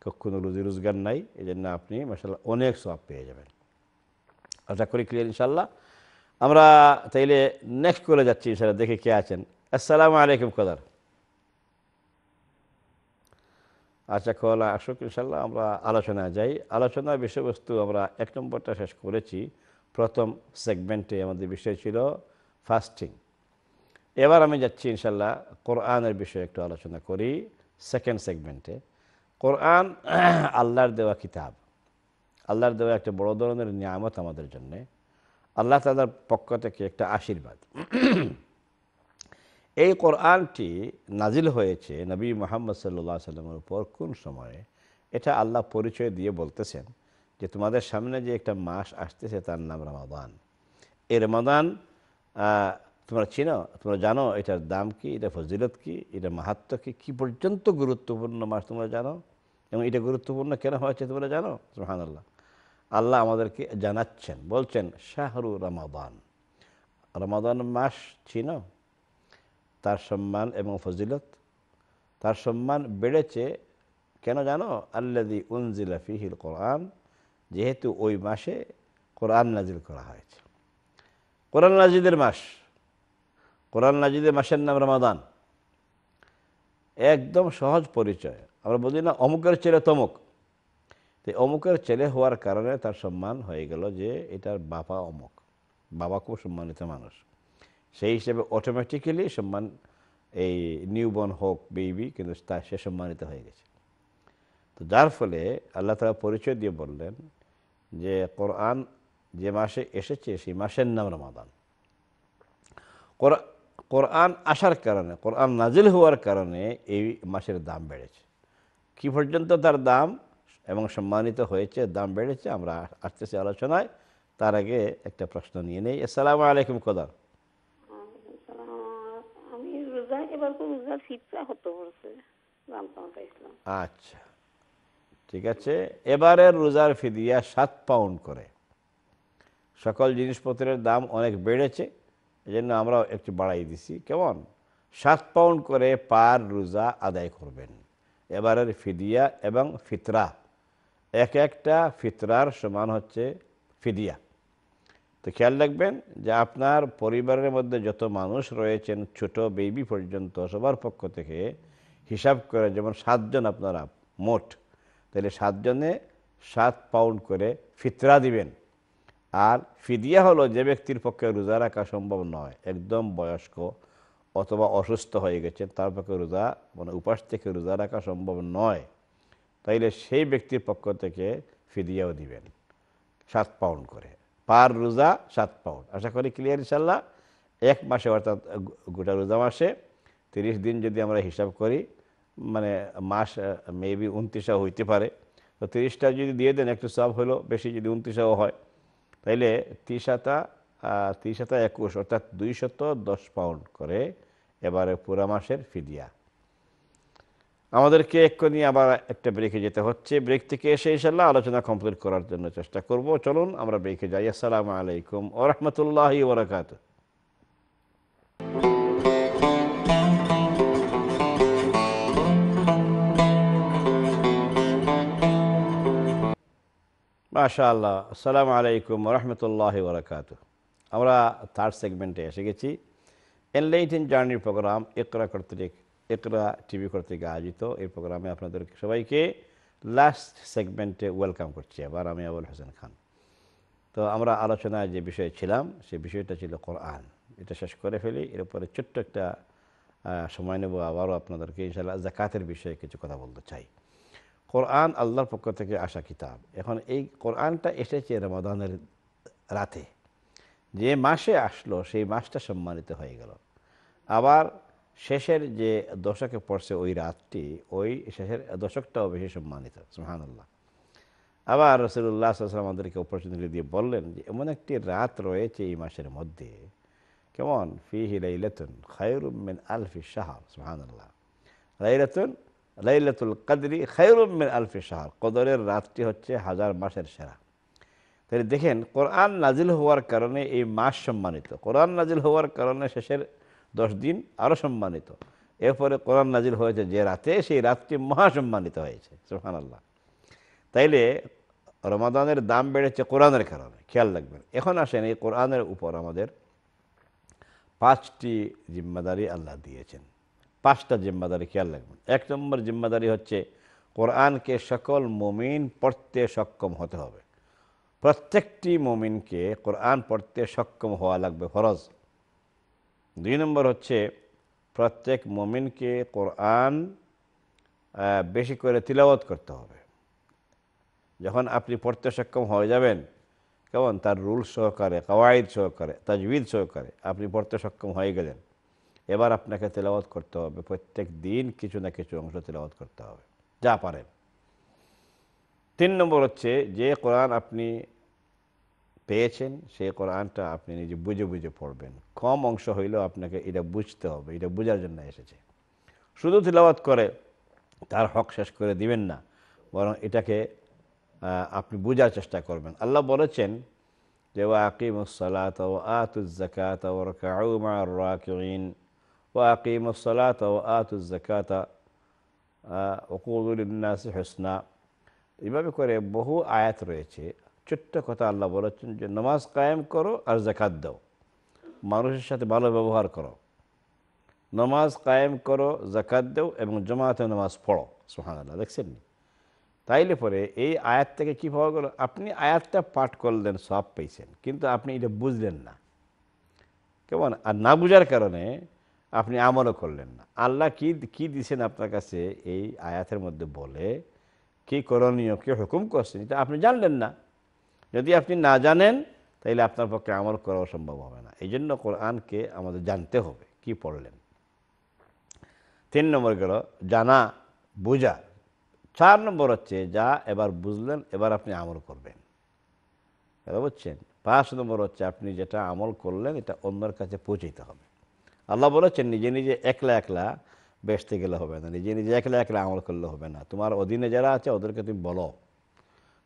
কখনো রুজি রোজগার নাই এই জন্য আপনি মাসাল্লাহ অনেক সব পেয়ে যাবেন আশা করি ক্লিয়ার ইনশাল্লাহ আমরা তাইলে নেক্সট করে যাচ্ছি সেটা দেখে কে আছেন আসসালামু আলাইকুম কদার আচ্ছা খোলা আসুক ইনশাল্লাহ আমরা আলোচনায় যাই আলোচনার বিষয়বস্তু আমরা এক নম্বরটা শেষ করেছি প্রথম সেগমেন্টে আমাদের বিষয় ছিল ফাস্টিং এবার আমি যাচ্ছি ইনশাল্লাহ কোরআনের বিষয়ে একটু আলোচনা করি সেকেন্ড সেগমেন্টে কোরআন আল্লাহর দেওয়া কিতাব আল্লাহর দেওয়া একটা বড় ধরনের নিয়ামত আমাদের জন্যে আল্লাহ তালার পক্ষ থেকে একটা আশীর্বাদ এই কোরআনটি নাজিল হয়েছে নবী মোহাম্মদ সাল্লা সাল্লামের উপর কোন সময়ে এটা আল্লাহ পরিচয় দিয়ে বলতেছেন যে তোমাদের সামনে যে একটা মাস আসতেছে তার নাম রমাদান এই রমাদান তোমরা চিনো তোমরা জানো এটার দাম কি এটা ফজিলত কি এটা মাহাত্ম কি কী পর্যন্ত গুরুত্বপূর্ণ মাস তোমরা জানো এবং এটা গুরুত্বপূর্ণ কেন হয়েছে তোমরা জানো সুহানাল্লাহ আল্লাহ আমাদেরকে জানাচ্ছেন বলছেন শাহরু রমাদান রমাদান মাস চিনো তার সম্মান এবং ফজিলত তার সম্মান বেড়েছে কেন জানো আল্লাদি উনজিলা ফিহিল কোরআন যেহেতু ওই মাসে কোরআন নাজিল করা হয়েছে কোরআন নাজিদের মাস কোরআন নাজিদের মাসের নাম রমাদান একদম সহজ পরিচয় আমরা বলি না অমুকের ছেলে তমুক তো অমুকের ছেলে হওয়ার কারণে তার সম্মান হয়ে গেল যে এটার বাবা অমুক বাবা খুব সম্মানিত মানুষ সেই হিসেবে অটোমেটিক্যালি সম্মান এই নিউবর্ন হোক বেবি কিন্তু তা সে সম্মানিত হয়ে গেছে তো যার ফলে আল্লাহ তালা পরিচয় দিয়ে বললেন যে কোরআন যে মাসে এসেছে সেই মাসের নাম রমাদান কোরআন আসার কারণে কোরআন নাজিল হওয়ার কারণে এই মাসের দাম বেড়েছে কি পর্যন্ত তার দাম এবং সম্মানিত হয়েছে দাম বেড়েছে আমরা আসতেছি আলোচনায় তার আগে একটা প্রশ্ন নিয়ে নেই আসসালামু আলাইকুম কদার আচ্ছা ঠিক আছে এবারের রোজার ফিদিয়া সাত পাউন্ড করে সকল জিনিসপত্রের দাম অনেক বেড়েছে এই জন্য আমরা একটু বাড়াই দিছি কেমন সাত পাউন্ড করে পার রোজা আদায় করবেন এবারের ফিদিয়া এবং ফিতরা এক একটা ফিতরার সমান হচ্ছে ফিদিয়া তো খেয়াল রাখবেন যে আপনার পরিবারের মধ্যে যত মানুষ রয়েছেন ছোট বেবি পর্যন্ত সবার পক্ষ থেকে হিসাব করে যেমন সাতজন আপনারা মোট তাহলে সাতজনে সাত পাউন্ড করে ফিতরা দিবেন আর ফিদিয়া হলো যে ব্যক্তির পক্ষে রোজা রাখা সম্ভব নয় একদম বয়স্ক অথবা অসুস্থ হয়ে গেছেন তার পক্ষে রোজা মানে উপাস থেকে রোজা রাখা সম্ভব নয় তাইলে সেই ব্যক্তির পক্ষ থেকে ফিদিয়াও দিবেন সাত পাউন্ড করে পার রোজা সাত পাউন্ড আশা করি ক্লিয়ার ইনশাল্লাহ এক মাসে অর্থাৎ গোটা রোজা মাসে তিরিশ দিন যদি আমরা হিসাব করি মানে মাস মেবি উনত্রিশা হইতে পারে তো তিরিশটা যদি দিয়ে দেন একটু সব হলো বেশি যদি উনত্রিশাও হয় তাইলে ত্রিশ হাতা একুশ অর্থাৎ দুইশত দশ পাউন্ড করে এবারে পুরা মাসের ফিদিয়া আমাদেরকে এক্ষুনি আবার একটা ব্রেকে যেতে হচ্ছে ব্রেক থেকে এসে ইনশাল্লাহ আলোচনা কমপ্লিট করার জন্য চেষ্টা করব চলুন আমরা ব্রেকে যাই আসসালামু আলাইকুম ও রহমতুল্লাহি ওবরাকাতু মাশা আল্লাহ আসসালামু আলাইকুম রহমতুল্লাহ বরকাত আমরা থার্ড সেগমেন্টে এসে গেছি এনলাইটেন জার্নির প্রোগ্রাম একরা কর্তৃক একরা টিভি থেকে আয়োজিত এই প্রোগ্রামে আপনাদের সবাইকে লাস্ট সেগমেন্টে ওয়েলকাম করছি আবার আমি আবুল হোসেন খান তো আমরা আলোচনায় যে বিষয়ে ছিলাম সে বিষয়টা ছিল কোরআন এটা শেষ করে ফেলি এর উপরে ছোট্ট একটা সময় নেব আবারও আপনাদেরকে ইনশাল্লাহ জাকাতের বিষয়ে কিছু কথা বলতে চাই কোরআন আল্লাহর পক্ষ থেকে আসা কিতাব এখন এই কোরআনটা এসেছে রমাদানের রাতে যে মাসে আসলো সেই মাসটা সম্মানিত হয়ে গেল আবার শেষের যে দশকে পড়ছে ওই রাতটি ওই শেষের দশকটাও বেশি সম্মানিত সুহানুল্লাহ আবার রসুল্লাহ আমাদেরকে অপরচুনিটি দিয়ে বললেন যে এমন একটি রাত রয়েছে এই মাসের মধ্যে কেমন ফি হিলাইলাতুন খায়রুমিন আলফি শাহ সুহানুল্লাহ লাইলাতুন লাইলাতুল কাদরি খায়রুমিন আলফি শাহ কদরের রাতটি হচ্ছে হাজার মাসের সেরা তাহলে দেখেন কোরআন নাজিল হওয়ার কারণে এই মাস সম্মানিত কোরআন নাজিল হওয়ার কারণে শেষের দশ দিন আরও সম্মানিত এরপরে কোরআন নাজির হয়েছে যে রাতে সেই রাতটি মহাসম্মানিত হয়েছে সুহান আল্লাহ তাইলে রমাদানের দাম বেড়েছে কোরআনের কারণে খেয়াল রাখবেন এখন আসেন এই কোরআনের উপর আমাদের পাঁচটি জিম্মাদারি আল্লাহ দিয়েছেন পাঁচটা জিম্মাদারি খেয়াল রাখবেন এক নম্বর জিম্মাদারি হচ্ছে কোরআনকে সকল মমিন পড়তে সক্ষম হতে হবে প্রত্যেকটি মমিনকে কোরআন পড়তে সক্ষম হওয়া লাগবে ফরজ দুই নম্বর হচ্ছে প্রত্যেক মমিনকে কোরআন বেশি করে তিলাবত করতে হবে যখন আপনি পড়তে সক্ষম হয়ে যাবেন কেমন তার রুল সহকারে কওয়ায়দ সহকারে তাজবিদ সহকারে আপনি পড়তে সক্ষম হয়ে গেলেন এবার আপনাকে তেলাওয়াত করতে হবে প্রত্যেক দিন কিছু না কিছু অংশ তেলাওয়াত করতে হবে যা পারেন তিন নম্বর হচ্ছে যে কোরআন আপনি পেয়েছেন সেই কোরআনটা আপনি নিজে বুঝে বুঝে পড়বেন কম অংশ হইলেও আপনাকে এটা বুঝতে হবে এটা বোঝার জন্য এসেছে শুধু তিলাবাত করে তার হক শেষ করে দিবেন না বরং এটাকে আপনি বোঝার চেষ্টা করবেন আল্লাহ বলেছেন যে ও আকিমুসলাত ও আতুজাকাত ও রকাউমার রাকিন ও আকিমুসলাত ও আতুজাকাত ওকুল নাসি হসনা এভাবে করে বহু আয়াত রয়েছে ছোট্ট কথা আল্লাহ বলেছেন যে নামাজ কায়েম করো আর জাকাত দাও মানুষের সাথে ভালো ব্যবহার করো নামাজ কায়েম করো জাকাত দাও এবং জমাতে নামাজ পড়ো সোহান আল্লাহ দেখছেন তাইলে পরে এই আয়াত থেকে কী পাওয়া গেল আপনি আয়াতটা পাঠ করলেন সব পেয়েছেন কিন্তু আপনি এটা বুঝলেন না কেমন আর না বুঝার কারণে আপনি আমলও করলেন না আল্লাহ কি কি দিছেন আপনার কাছে এই আয়াতের মধ্যে বলে কি করণীয় কী হুকুম করছেন এটা আপনি জানলেন না যদি আপনি না জানেন তাহলে আপনার পক্ষে আমল করাও সম্ভব হবে না এই জন্য কোরআনকে আমাদের জানতে হবে কি পড়লেন তিন নম্বর গেল জানা বোঝা চার নম্বর হচ্ছে যা এবার বুঝলেন এবার আপনি আমল করবেন এটা বুঝছেন পাঁচ নম্বর হচ্ছে আপনি যেটা আমল করলেন এটা অন্যের কাছে পৌঁছাইতে হবে আল্লাহ বলেছেন নিজে নিজে একলা একলা বেসতে গেলে হবে না নিজে নিজে একলা একলা আমল করলে হবে না তোমার অধীনে যারা আছে ওদেরকে তুমি বলো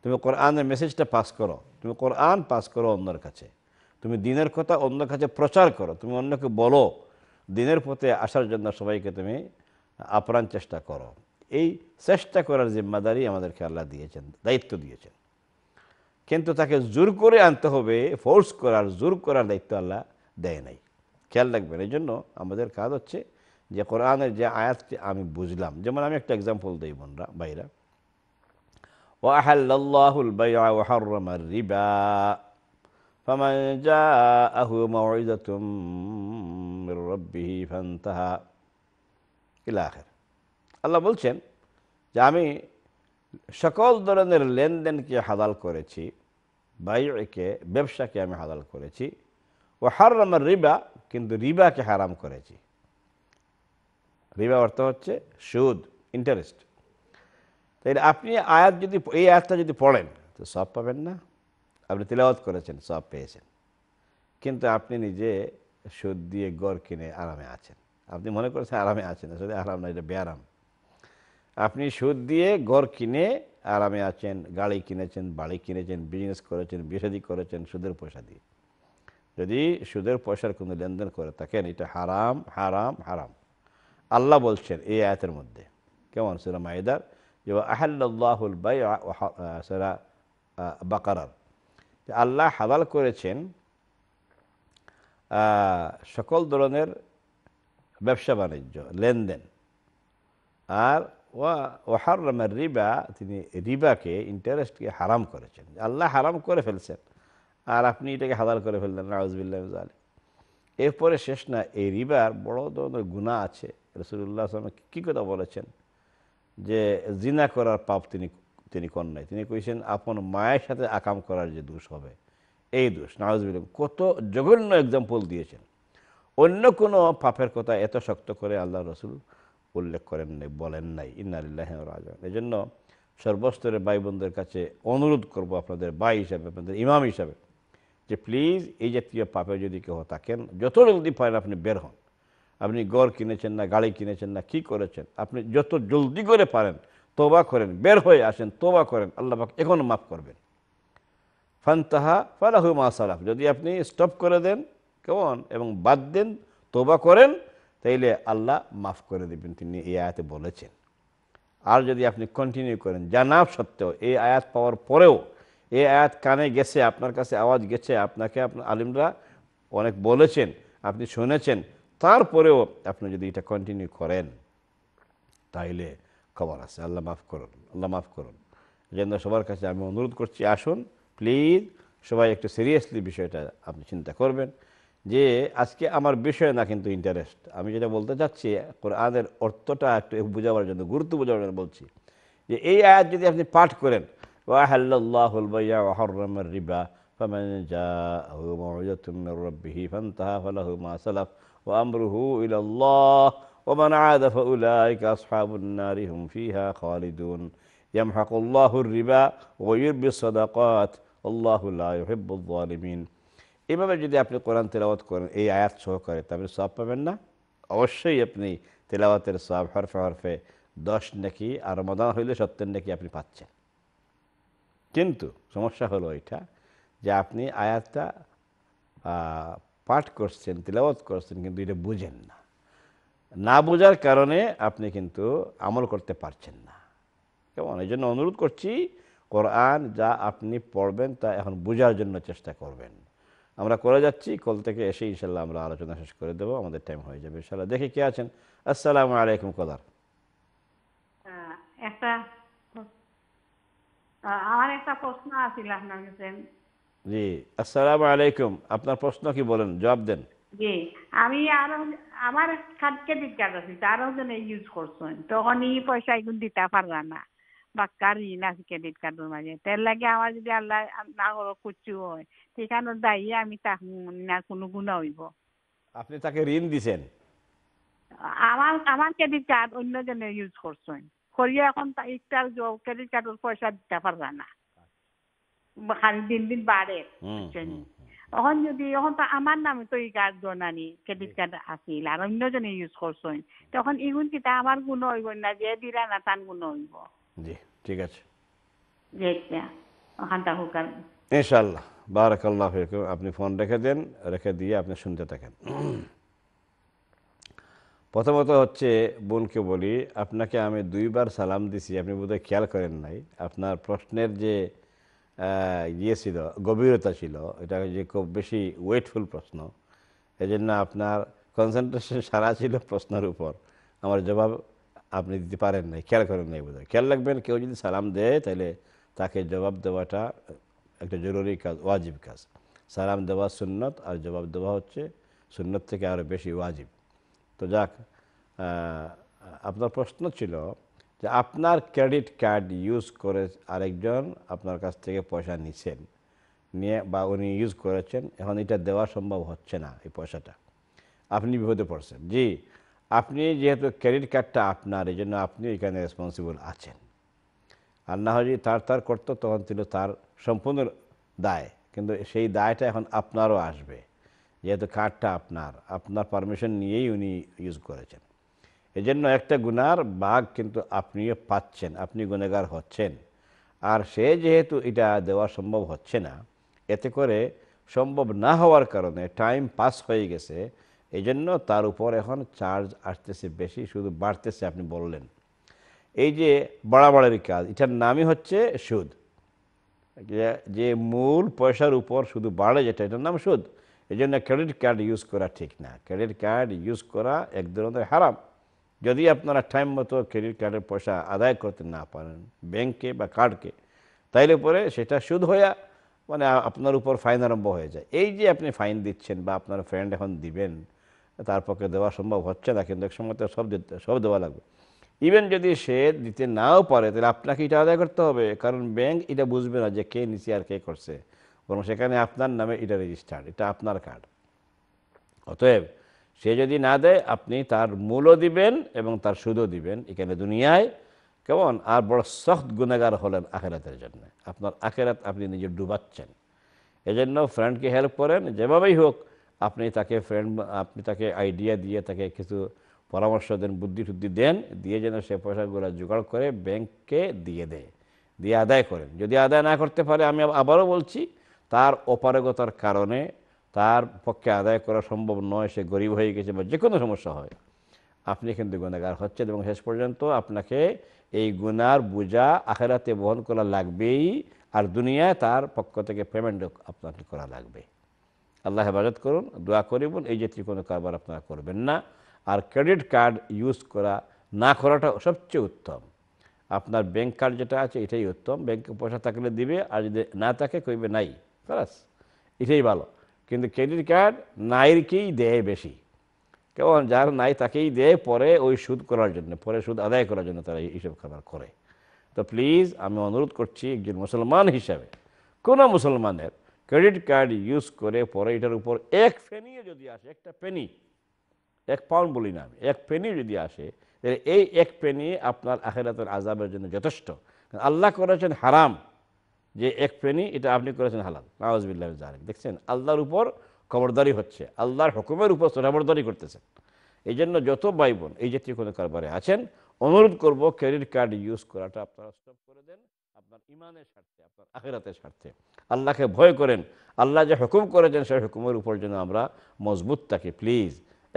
তুমি কোরআনের মেসেজটা পাস করো তুমি কোরআন পাস করো অন্যের কাছে তুমি দিনের কথা অন্যের কাছে প্রচার করো তুমি অন্যকে বলো দিনের পথে আসার জন্য সবাইকে তুমি আপ্রাণ চেষ্টা করো এই চেষ্টা করার জিম্মাদারি আমাদেরকে আল্লাহ দিয়েছেন দায়িত্ব দিয়েছেন কিন্তু তাকে জোর করে আনতে হবে ফোর্স করার জোর করার দায়িত্ব আল্লাহ দেয় নাই খেয়াল রাখবেন এই জন্য আমাদের কাজ হচ্ছে যে কোরআনের যে আয়াতটি আমি বুঝলাম যেমন আমি একটা এক্সাম্পল দিই বোনরা ভাইরা وأحل الله البيع وحرم الربا فمن جاءه موعظة من ربه فانتهى إلى آخر আল্লাহ বলছেন যে আমি সকল ধরনের লেনদেনকে হাদাল করেছি বাইকে ব্যবসাকে আমি হাদাল করেছি ও হারামার রিবা কিন্তু রিবাকে হারাম করেছি রিবা অর্থ হচ্ছে সুদ ইন্টারেস্ট তাহলে আপনি আয়াত যদি এই আয়াতটা যদি পড়েন তো সব পাবেন না আপনি তেলাওয়াত করেছেন সব পেয়েছেন কিন্তু আপনি নিজে সুদ দিয়ে গড় কিনে আরামে আছেন আপনি মনে করেছেন আরামে আছেন আসলে আরাম না এটা ব্যারাম আপনি সুদ দিয়ে গড় কিনে আরামে আছেন গাড়ি কিনেছেন বাড়ি কিনেছেন বিজনেস করেছেন বিষাদি করেছেন সুদের পয়সা দিয়ে যদি সুদের পয়সার কোনো লেনদেন করে থাকেন এটা হারাম হারাম হারাম আল্লাহ বলছেন এই আয়াতের মধ্যে কেমন সুরাম মায়েদার আহাল্লাহুল বাই বাকারার আল্লাহ হালাল করেছেন সকল ধরনের ব্যবসা বাণিজ্য লেনদেন আর ওহার রামের রিবা তিনি রিবাকে ইন্টারেস্টকে হারাম করেছেন আল্লাহ হারাম করে ফেলছেন আর আপনি এটাকে হালাল করে ফেললেন রাউজবিল্লাহ এরপরে শেষ না এই রিবার বড় ধরনের গুণা আছে রসুল্লাহ আসলামে কী কথা বলেছেন যে জিনা করার পাপ তিনি তিনি কন নাই তিনি কইছেন আপন মায়ের সাথে আকাম করার যে দোষ হবে এই দোষ নওয়াজ কত জঘন্য এক্সাম্পল দিয়েছেন অন্য কোনো পাপের কথা এত শক্ত করে আল্লাহ রসুল উল্লেখ করেন নাই বলেন নাই ইন্নালিল্লাহ রাজন এই জন্য সর্বস্তরের ভাই বোনদের কাছে অনুরোধ করব আপনাদের ভাই হিসাবে আপনাদের ইমাম হিসাবে যে প্লিজ এই জাতীয় পাপে যদি কেউ থাকেন যত জলদি পারেন আপনি বের হন আপনি গড় কিনেছেন না গাড়ি কিনেছেন না কি করেছেন আপনি যত জলদি করে পারেন তোবা করেন বের হয়ে আসেন তোবা করেন আল্লাহ এখনও মাফ করবেন ফান্তাহা ফালাহু মাসালাফ যদি আপনি স্টপ করে দেন কেমন এবং বাদ দেন তোবা করেন তাইলে আল্লাহ মাফ করে দেবেন তিনি এই আয়াতে বলেছেন আর যদি আপনি কন্টিনিউ করেন জানা সত্ত্বেও এই আয়াত পাওয়ার পরেও এই আয়াত কানে গেছে আপনার কাছে আওয়াজ গেছে আপনাকে আপনার আলিমরা অনেক বলেছেন আপনি শুনেছেন তারপরেও আপনি যদি এটা কন্টিনিউ করেন তাইলে খবর আছে আল্লাহ মাফ করুন আল্লাহ মাফ করুন এজন্য সবার কাছে আমি অনুরোধ করছি আসুন প্লিজ সবাই একটু সিরিয়াসলি বিষয়টা আপনি চিন্তা করবেন যে আজকে আমার বিষয় না কিন্তু ইন্টারেস্ট আমি যেটা বলতে চাচ্ছি কোরআনের অর্থটা একটু বোঝাবার জন্য গুরুত্ব বোঝাবার জন্য বলছি যে এই আয়াত যদি আপনি পাঠ করেন রিবা ওয়ামরুহু ইলাল্লাহ ওমান আদা ফাউলাইকা আসহাবুন নারি হুম ফিহা খালিদুন ইয়ামহাকুল্লাহুর রিবা ওয়া ইউরবিস সাদাকাত আল্লাহু লা ইউহিব্বুল জালিমিন এভাবে যদি আপনি কোরআন তেলাওয়াত করেন এই আয়াত সহকারে তারপরে সব পাবেন না অবশ্যই আপনি তেলাওয়াতের সব হরফে হরফে দশ নাকি আর রমাদান হইলে সত্যের নাকি আপনি পাচ্ছেন কিন্তু সমস্যা হলো এটা যে আপনি আয়াতটা পাঠ করছেন তিলাবত করছেন কিন্তু এটা বুঝেন না না বোঝার কারণে আপনি কিন্তু আমল করতে পারছেন না কেমন এই জন্য অনুরোধ করছি কোরআন যা আপনি পড়বেন তা এখন বোঝার জন্য চেষ্টা করবেন আমরা করে যাচ্ছি কল থেকে এসে ইনশাল্লাহ আমরা আলোচনা শেষ করে দেবো আমাদের টাইম হয়ে যাবে ইনশাল্লাহ দেখি কে আছেন আসসালামু আলাইকুম কদার একটা আমার একটা প্রশ্ন আছে আপনার কাছে জি আসসালামু আলাইকুম আপনার প্রশ্ন কি বলেন জবাব দেন জি আমি আর আমার আছে ইউজ করছেন তখন ই পয়সা দিতে পারবা না ঋণ আছে ক্রেডিট কার্ডের মাঝে তার লাগে আমার যদি আল্লাহ না কুচু হয় সেখানে দায়ী আমি তা না কোনো গুণা হইব আপনি তাকে ঋণ দিছেন আমার আমার ক্রেডিট কার্ড ইউজ করছেন করিয়া এখন ইটার ক্রেডিট কার্ডের পয়সা দিতে পারবা না খালি দিন দিন বাড়ে বুঝছেন এখন যদি এখন তো আমার নামে তো এই কার্ড জনানি ক্রেডিট কার্ড আছিল আর অন্যজনে ইউজ করছেন তখন ইগুন কিতা আমার গুণ হইব না যে দিরা না তান গুণ হইব জি ঠিক আছে ওখানটা হোক ইনশাআল্লাহ বারাকাল্লাহ আপনি ফোন রেখে দেন রেখে দিয়ে আপনি শুনতে থাকেন প্রথমত হচ্ছে বোনকে বলি আপনাকে আমি দুইবার সালাম দিছি আপনি বোধহয় খেয়াল করেন নাই আপনার প্রশ্নের যে ইয়ে ছিল গভীরতা ছিল এটা যে খুব বেশি ওয়েটফুল প্রশ্ন এই জন্য আপনার কনসেন্ট্রেশন সারা ছিল প্রশ্নের উপর আমার জবাব আপনি দিতে পারেন নাই খেয়াল করেন নাই বোধহয় খেয়াল রাখবেন কেউ যদি সালাম দেয় তাহলে তাকে জবাব দেওয়াটা একটা জরুরি কাজ ওয়াজিব কাজ সালাম দেওয়া সুন্নত আর জবাব দেওয়া হচ্ছে সুন্নত থেকে আরও বেশি ওয়াজিব তো যাক আপনার প্রশ্ন ছিল যে আপনার ক্রেডিট কার্ড ইউজ করে আরেকজন আপনার কাছ থেকে পয়সা নিছেন নিয়ে বা উনি ইউজ করেছেন এখন এটা দেওয়া সম্ভব হচ্ছে না এই পয়সাটা আপনি বিপদে পড়ছেন জি আপনি যেহেতু ক্রেডিট কার্ডটা আপনার এই জন্য আপনি এখানে রেসপন্সিবল আছেন আর না হয় তার তার করতো তখন ছিল তার সম্পূর্ণ দায় কিন্তু সেই দায়টা এখন আপনারও আসবে যেহেতু কার্ডটা আপনার আপনার পারমিশন নিয়েই উনি ইউজ করেছেন এজন্য একটা গুনার বাঘ কিন্তু আপনিও পাচ্ছেন আপনি গুণাগার হচ্ছেন আর সে যেহেতু এটা দেওয়া সম্ভব হচ্ছে না এতে করে সম্ভব না হওয়ার কারণে টাইম পাস হয়ে গেছে এজন্য তার উপর এখন চার্জ আসতেছে বেশি শুধু বাড়তেছে আপনি বললেন এই যে বাড়াবাড়ির কাজ এটার নামই হচ্ছে সুদ যে মূল পয়সার উপর শুধু বাড়ে যেটা এটার নাম সুদ এই জন্য ক্রেডিট কার্ড ইউজ করা ঠিক না ক্রেডিট কার্ড ইউজ করা এক ধরনের হারাম যদি আপনারা টাইম মতো ক্রেডিট কার্ডের পয়সা আদায় করতে না পারেন ব্যাংকে বা কার্ডকে তাইলে পরে সেটা সুদ হইয়া মানে আপনার উপর ফাইন আরম্ভ হয়ে যায় এই যে আপনি ফাইন দিচ্ছেন বা আপনার ফ্রেন্ড এখন দিবেন তার পক্ষে দেওয়া সম্ভব হচ্ছে না কিন্তু এক সময় তো সব দিতে সব দেওয়া লাগবে ইভেন যদি সে দিতে নাও পারে তাহলে আপনাকে এটা আদায় করতে হবে কারণ ব্যাংক এটা বুঝবে না যে কে নিচে আর কে করছে বরং সেখানে আপনার নামে এটা রেজিস্টার্ড এটা আপনার কার্ড অতএব সে যদি না দেয় আপনি তার মূলও দিবেন এবং তার সুদও দিবেন এখানে দুনিয়ায় কেমন আর বড় সখত গুণাগার হলেন আখেরাতের জন্য আপনার আখেরাত আপনি নিজে ডুবাচ্ছেন এজন্য ফ্রেন্ডকে হেল্প করেন যেভাবেই হোক আপনি তাকে ফ্রেন্ড আপনি তাকে আইডিয়া দিয়ে তাকে কিছু পরামর্শ দেন বুদ্ধি টুদ্ধি দেন দিয়ে যেন সে পয়সাগুলো জোগাড় করে ব্যাংককে দিয়ে দেয় দিয়ে আদায় করেন যদি আদায় না করতে পারে আমি আবারও বলছি তার অপারগতার কারণে তার পক্ষে আদায় করা সম্ভব নয় সে গরিব হয়ে গেছে বা যে কোনো সমস্যা হয় আপনি কিন্তু গুণাগার হচ্ছেন এবং শেষ পর্যন্ত আপনাকে এই গুনার বোঝা আখেরাতে বহন করা লাগবেই আর দুনিয়ায় তার পক্ষ থেকে পেমেন্ট আপনাকে করা লাগবে আল্লাহ হেফাজত করুন দোয়া করিবুন এই জাতীয় কোনো কারবার আপনারা করবেন না আর ক্রেডিট কার্ড ইউজ করা না করাটা সবচেয়ে উত্তম আপনার ব্যাংক কার্ড যেটা আছে এটাই উত্তম ব্যাংকে পয়সা থাকলে দিবে আর যদি না থাকে কইবে নাই বাস এটাই ভালো কিন্তু ক্রেডিট কার্ড নাইরকেই দেয় বেশি কেমন যার নাই তাকেই দেয় পরে ওই সুদ করার জন্য পরে সুদ আদায় করার জন্য তারা এইসব খাবার করে তো প্লিজ আমি অনুরোধ করছি একজন মুসলমান হিসাবে কোনো মুসলমানের ক্রেডিট কার্ড ইউজ করে পরে এটার উপর এক ফেনিও যদি আসে একটা পেনি এক পাউন্ড বলি না আমি এক পেনি যদি আসে এই এক পেনি আপনার আখেরাতের আজাবের জন্য যথেষ্ট আল্লাহ করেছেন হারাম যে এক প্রেণী এটা আপনি করেছেন হালাল নওয়াজবিল্লাহ জালেম দেখছেন আল্লাহর উপর খবরদারি হচ্ছে আল্লাহর হুকুমের উপর খবরদারি করতেছেন এই জন্য যত ভাই বোন এই জাতীয় কোনো কারবারে আছেন অনুরোধ করব ক্রেডিট কার্ড ইউজ করাটা আপনারা স্টপ করে দেন আপনার ইমানের স্বার্থে আপনার আখেরাতের স্বার্থে আল্লাহকে ভয় করেন আল্লাহ যে হুকুম করেছেন সেই হুকুমের উপর যেন আমরা মজবুত থাকি প্লিজ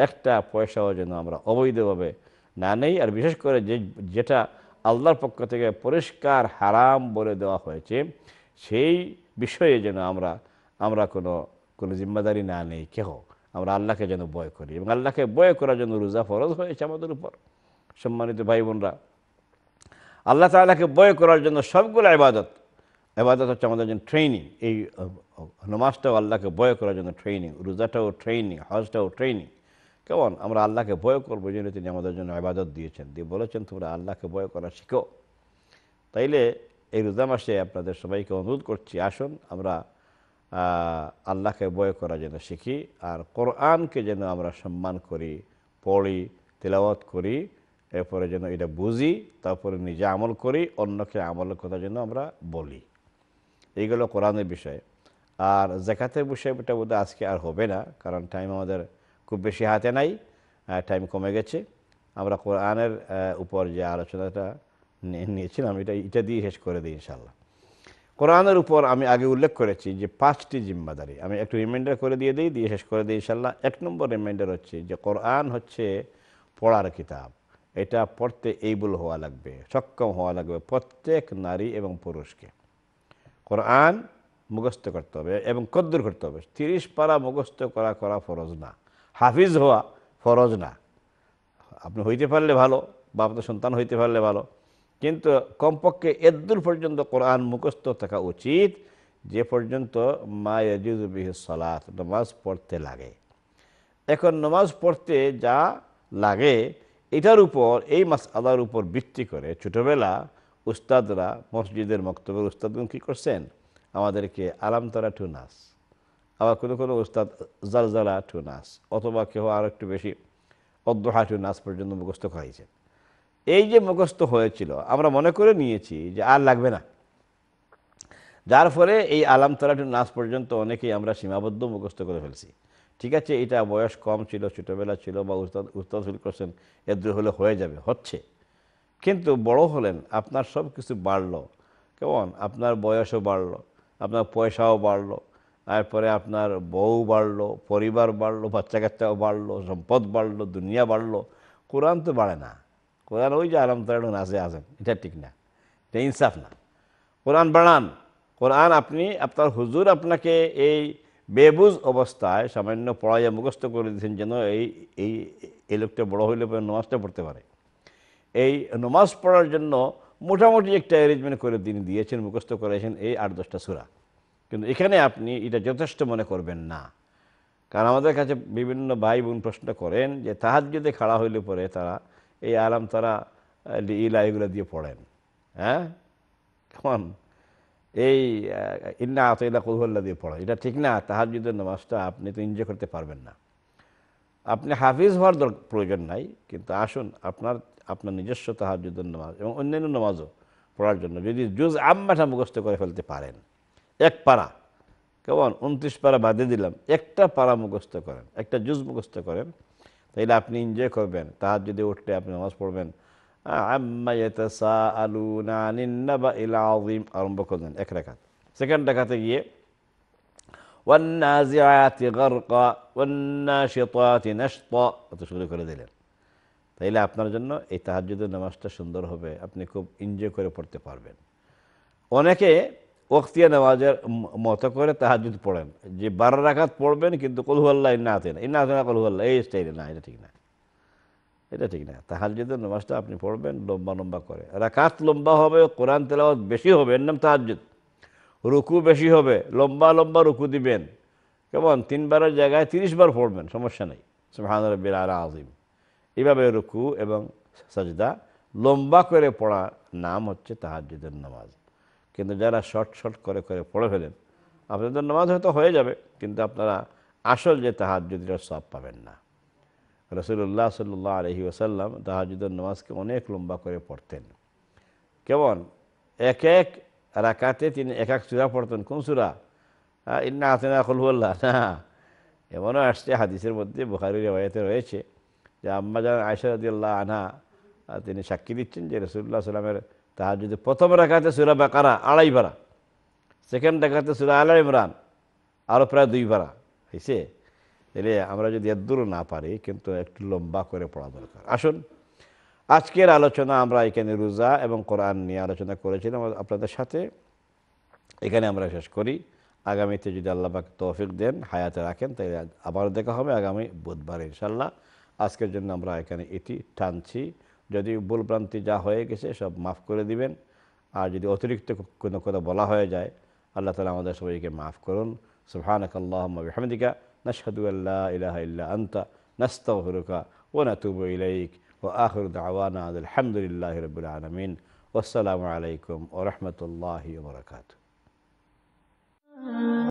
একটা পয়সাও যেন আমরা অবৈধভাবে না নেই আর বিশেষ করে যে যেটা আল্লাহর পক্ষ থেকে পরিষ্কার হারাম বলে দেওয়া হয়েছে সেই বিষয়ে যেন আমরা আমরা কোনো কোনো জিম্মাদারি না নেই কেহ আমরা আল্লাহকে যেন বয় করি এবং আল্লাহকে বয় করার জন্য রোজা ফরজ হয়েছে আমাদের উপর সম্মানিত ভাই বোনরা আল্লাহ তাল্লাহকে বয় করার জন্য সবগুলো আবাদত আবাদত হচ্ছে আমাদের জন্য ট্রেনিং এই নমাজটাও আল্লাহকে বয় করার জন্য ট্রেনিং রোজাটাও ট্রেনিং হজটাও ট্রেনিং কেমন আমরা আল্লাহকে ভয় করবো যেন তিনি আমাদের জন্য আবাদত দিয়েছেন দিয়ে বলেছেন তোমরা আল্লাহকে ভয় করা শিখো তাইলে এই রোজা মাসে আপনাদের সবাইকে অনুরোধ করছি আসুন আমরা আল্লাহকে ভয় করা যেন শিখি আর কোরআনকে যেন আমরা সম্মান করি পড়ি তেলাওয়াত করি এরপরে যেন এটা বুঝি তারপরে নিজে আমল করি অন্যকে আমলের কথা যেন আমরা বলি এইগুলো কোরআনের বিষয় আর জাকাতের বিষয় এটা বোধহয় আজকে আর হবে না কারণ টাইম আমাদের খুব বেশি হাতে নাই টাইম কমে গেছে আমরা কোরআনের উপর যে আলোচনাটা নিয়েছিলাম এটা এটা দিয়ে শেষ করে দিই ইনশাল্লাহ কোরআনের উপর আমি আগে উল্লেখ করেছি যে পাঁচটি জিম্মাদারি আমি একটু রিমাইন্ডার করে দিয়ে দিই দিয়ে শেষ করে দিই ইনশাল্লাহ এক নম্বর রিমাইন্ডার হচ্ছে যে কোরআন হচ্ছে পড়ার কিতাব এটা পড়তে এইবুল হওয়া লাগবে সক্ষম হওয়া লাগবে প্রত্যেক নারী এবং পুরুষকে কোরআন মুখস্থ করতে হবে এবং কদ্দুর করতে হবে তিরিশ পারা মুখস্থ করা করা ফরজ না হাফিজ হওয়া ফরজ না আপনি হইতে পারলে ভালো বা আপনার সন্তান হইতে পারলে ভালো কিন্তু কমপক্ষে এদ্দুর পর্যন্ত কোরআন মুখস্থ থাকা উচিত যে পর্যন্ত মা বিহ সলাত নমাজ পড়তে লাগে এখন নমাজ পড়তে যা লাগে এটার উপর এই মাস আদার উপর ভিত্তি করে ছোটোবেলা উস্তাদরা মসজিদের মক্তবের উস্তাদ কী করছেন আমাদেরকে আলামতারা টু নাস আবার কোনো কোনো উস্তাদ জালজালা টু নাস অথবা কেউ আর একটু বেশি অদ্রহা টু নাস পর্যন্ত মুখস্থ করাইছেন এই যে মুখস্থ হয়েছিল আমরা মনে করে নিয়েছি যে আর লাগবে না যার ফলে এই আলাম টু নাচ পর্যন্ত অনেকেই আমরা সীমাবদ্ধ মুখস্থ করে ফেলছি ঠিক আছে এটা বয়স কম ছিল ছোটোবেলা ছিল বা উস্তাদ উস্তাদ ফিল করছেন এদ্রু হলে হয়ে যাবে হচ্ছে কিন্তু বড় হলেন আপনার সব কিছু বাড়লো কেমন আপনার বয়সও বাড়লো আপনার পয়সাও বাড়লো তারপরে আপনার বউ বাড়লো পরিবার বাড়লো বাচ্চা কাচ্চাও বাড়লো সম্পদ বাড়লো দুনিয়া বাড়লো কোরআন তো বাড়ে না কোরআন ওই যে আরাম তারাডুন আছে আসেন এটা ঠিক না এটা ইনসাফ না কোরআন বাড়ান কোরআন আপনি আপনার হুজুর আপনাকে এই বেবুজ অবস্থায় সামান্য পড়াইয়া মুখস্থ করে দিয়েছেন যেন এই এই এই লোকটা বড়ো হইলে পরে নমাজটা পড়তে পারে এই নমাজ পড়ার জন্য মোটামুটি একটা অ্যারেঞ্জমেন্ট করে তিনি দিয়েছেন মুখস্থ করেছেন এই আট দশটা সুরা কিন্তু এখানে আপনি এটা যথেষ্ট মনে করবেন না কারণ আমাদের কাছে বিভিন্ন ভাই বোন প্রশ্ন করেন যে তাহার যদি খাড়া হইলে পরে তারা এই আলাম তারা ইলাইগুলো দিয়ে পড়েন হ্যাঁ কেমন এই ইন্না ইলা কৌহল্লা দিয়ে পড়েন এটা ঠিক না তাহার যদি নামাজটা আপনি তো এনজয় করতে পারবেন না আপনি হাফিজ হওয়ার প্রয়োজন নাই কিন্তু আসুন আপনার আপনার নিজস্ব তাহার নামাজ এবং অন্যান্য নামাজও পড়ার জন্য যদি জুজ আম্মাটা মুখস্থ করে ফেলতে পারেন এক পাড়া কেমন উনত্রিশ পাড়া বাদে দিলাম একটা পাড়া মুখস্থ করেন একটা জুজ মুখস্থ করেন তাইলে আপনি এনজয় করবেন তাহার যদি উঠলে আপনি নামাজ পড়বেন আরম্ভ করলেন এক রেখাত সেকেন্ড রেখাতে গিয়ে শুরু করে দিলেন তাইলে আপনার জন্য এই তাহার যদি নামাজটা সুন্দর হবে আপনি খুব এনজয় করে পড়তে পারবেন অনেকে ওখতিয়া নামাজের মতো করে তাহাজুদ পড়েন যে বারো রাখাত পড়বেন কিন্তু কলহুয়াল্লাহ ইন্না আছে না ইন্না আছে না কলহুয়াল্লাহ এই স্টাইলে না এটা ঠিক না এটা ঠিক না তাহাজুদের নামাজটা আপনি পড়বেন লম্বা লম্বা করে রাকাত লম্বা হবে কোরআন তেলাওয়াত বেশি হবে এর নাম তাহাজুদ রুকু বেশি হবে লম্বা লম্বা রুকু দিবেন কেমন তিনবারের জায়গায় তিরিশ বার পড়বেন সমস্যা নেই সুহান রব্বির আলা আজিম এভাবে রুকু এবং সাজদা লম্বা করে পড়া নাম হচ্ছে তাহাজুদের নামাজ কিন্তু যারা শর্ট শর্ট করে করে পড়ে ফেলেন আপনাদের নামাজ হয়তো হয়ে যাবে কিন্তু আপনারা আসল যে তাহাজুদিরা সব পাবেন না রসুল্লাহ সাল্লাহ আলহি ওসাল্লাম তাহাজুদের নামাজকে অনেক লম্বা করে পড়তেন কেমন এক এক রাকাতে তিনি এক এক সুরা পড়তেন কোন চূড়া ইন্না আসেনা বললা না এমনও আসছে হাদিসের মধ্যে বুহারি রেওয়ায়তে রয়েছে যে আম্মা যান আয়সা আনা আনহা তিনি সাক্ষী দিচ্ছেন যে রসুল্লাহ সাল্লামের তাহার যদি প্রথম রেখাতে সুরা বাকারা আড়াই ভাড়া সেকেন্ড রেখাতে সুরা আলা ইমরান আরও প্রায় দুই ভাড়া হয়েছে তাহলে আমরা যদি এদূরও না পারি কিন্তু একটু লম্বা করে পড়া দরকার আসুন আজকের আলোচনা আমরা এখানে রোজা এবং কোরআন নিয়ে আলোচনা করেছিলাম আপনাদের সাথে এখানে আমরা শেষ করি আগামীতে যদি আল্লাহ তৌফিক দেন হায়াতে রাখেন তাহলে আবার দেখা হবে আগামী বুধবার ইনশাল্লাহ আজকের জন্য আমরা এখানে এটি টানছি যদি ভুলভ্রান্তি যা হয়ে গেছে সব মাফ করে দিবেন আর যদি অতিরিক্ত কোনো কথা বলা হয়ে যায় আল্লাহ তালা আমাদের সবাইকে মাফ করুন সুহানক আল্লাহমদিকা নশহাদু ইলাহ আন্তা নাস্তাহরুকা ও নাতুবু ইলাইক ও আহর আলহামদুলিল্লাহ আসসালামু আলাইকুম ও রহমতুল্লাহ বরকাত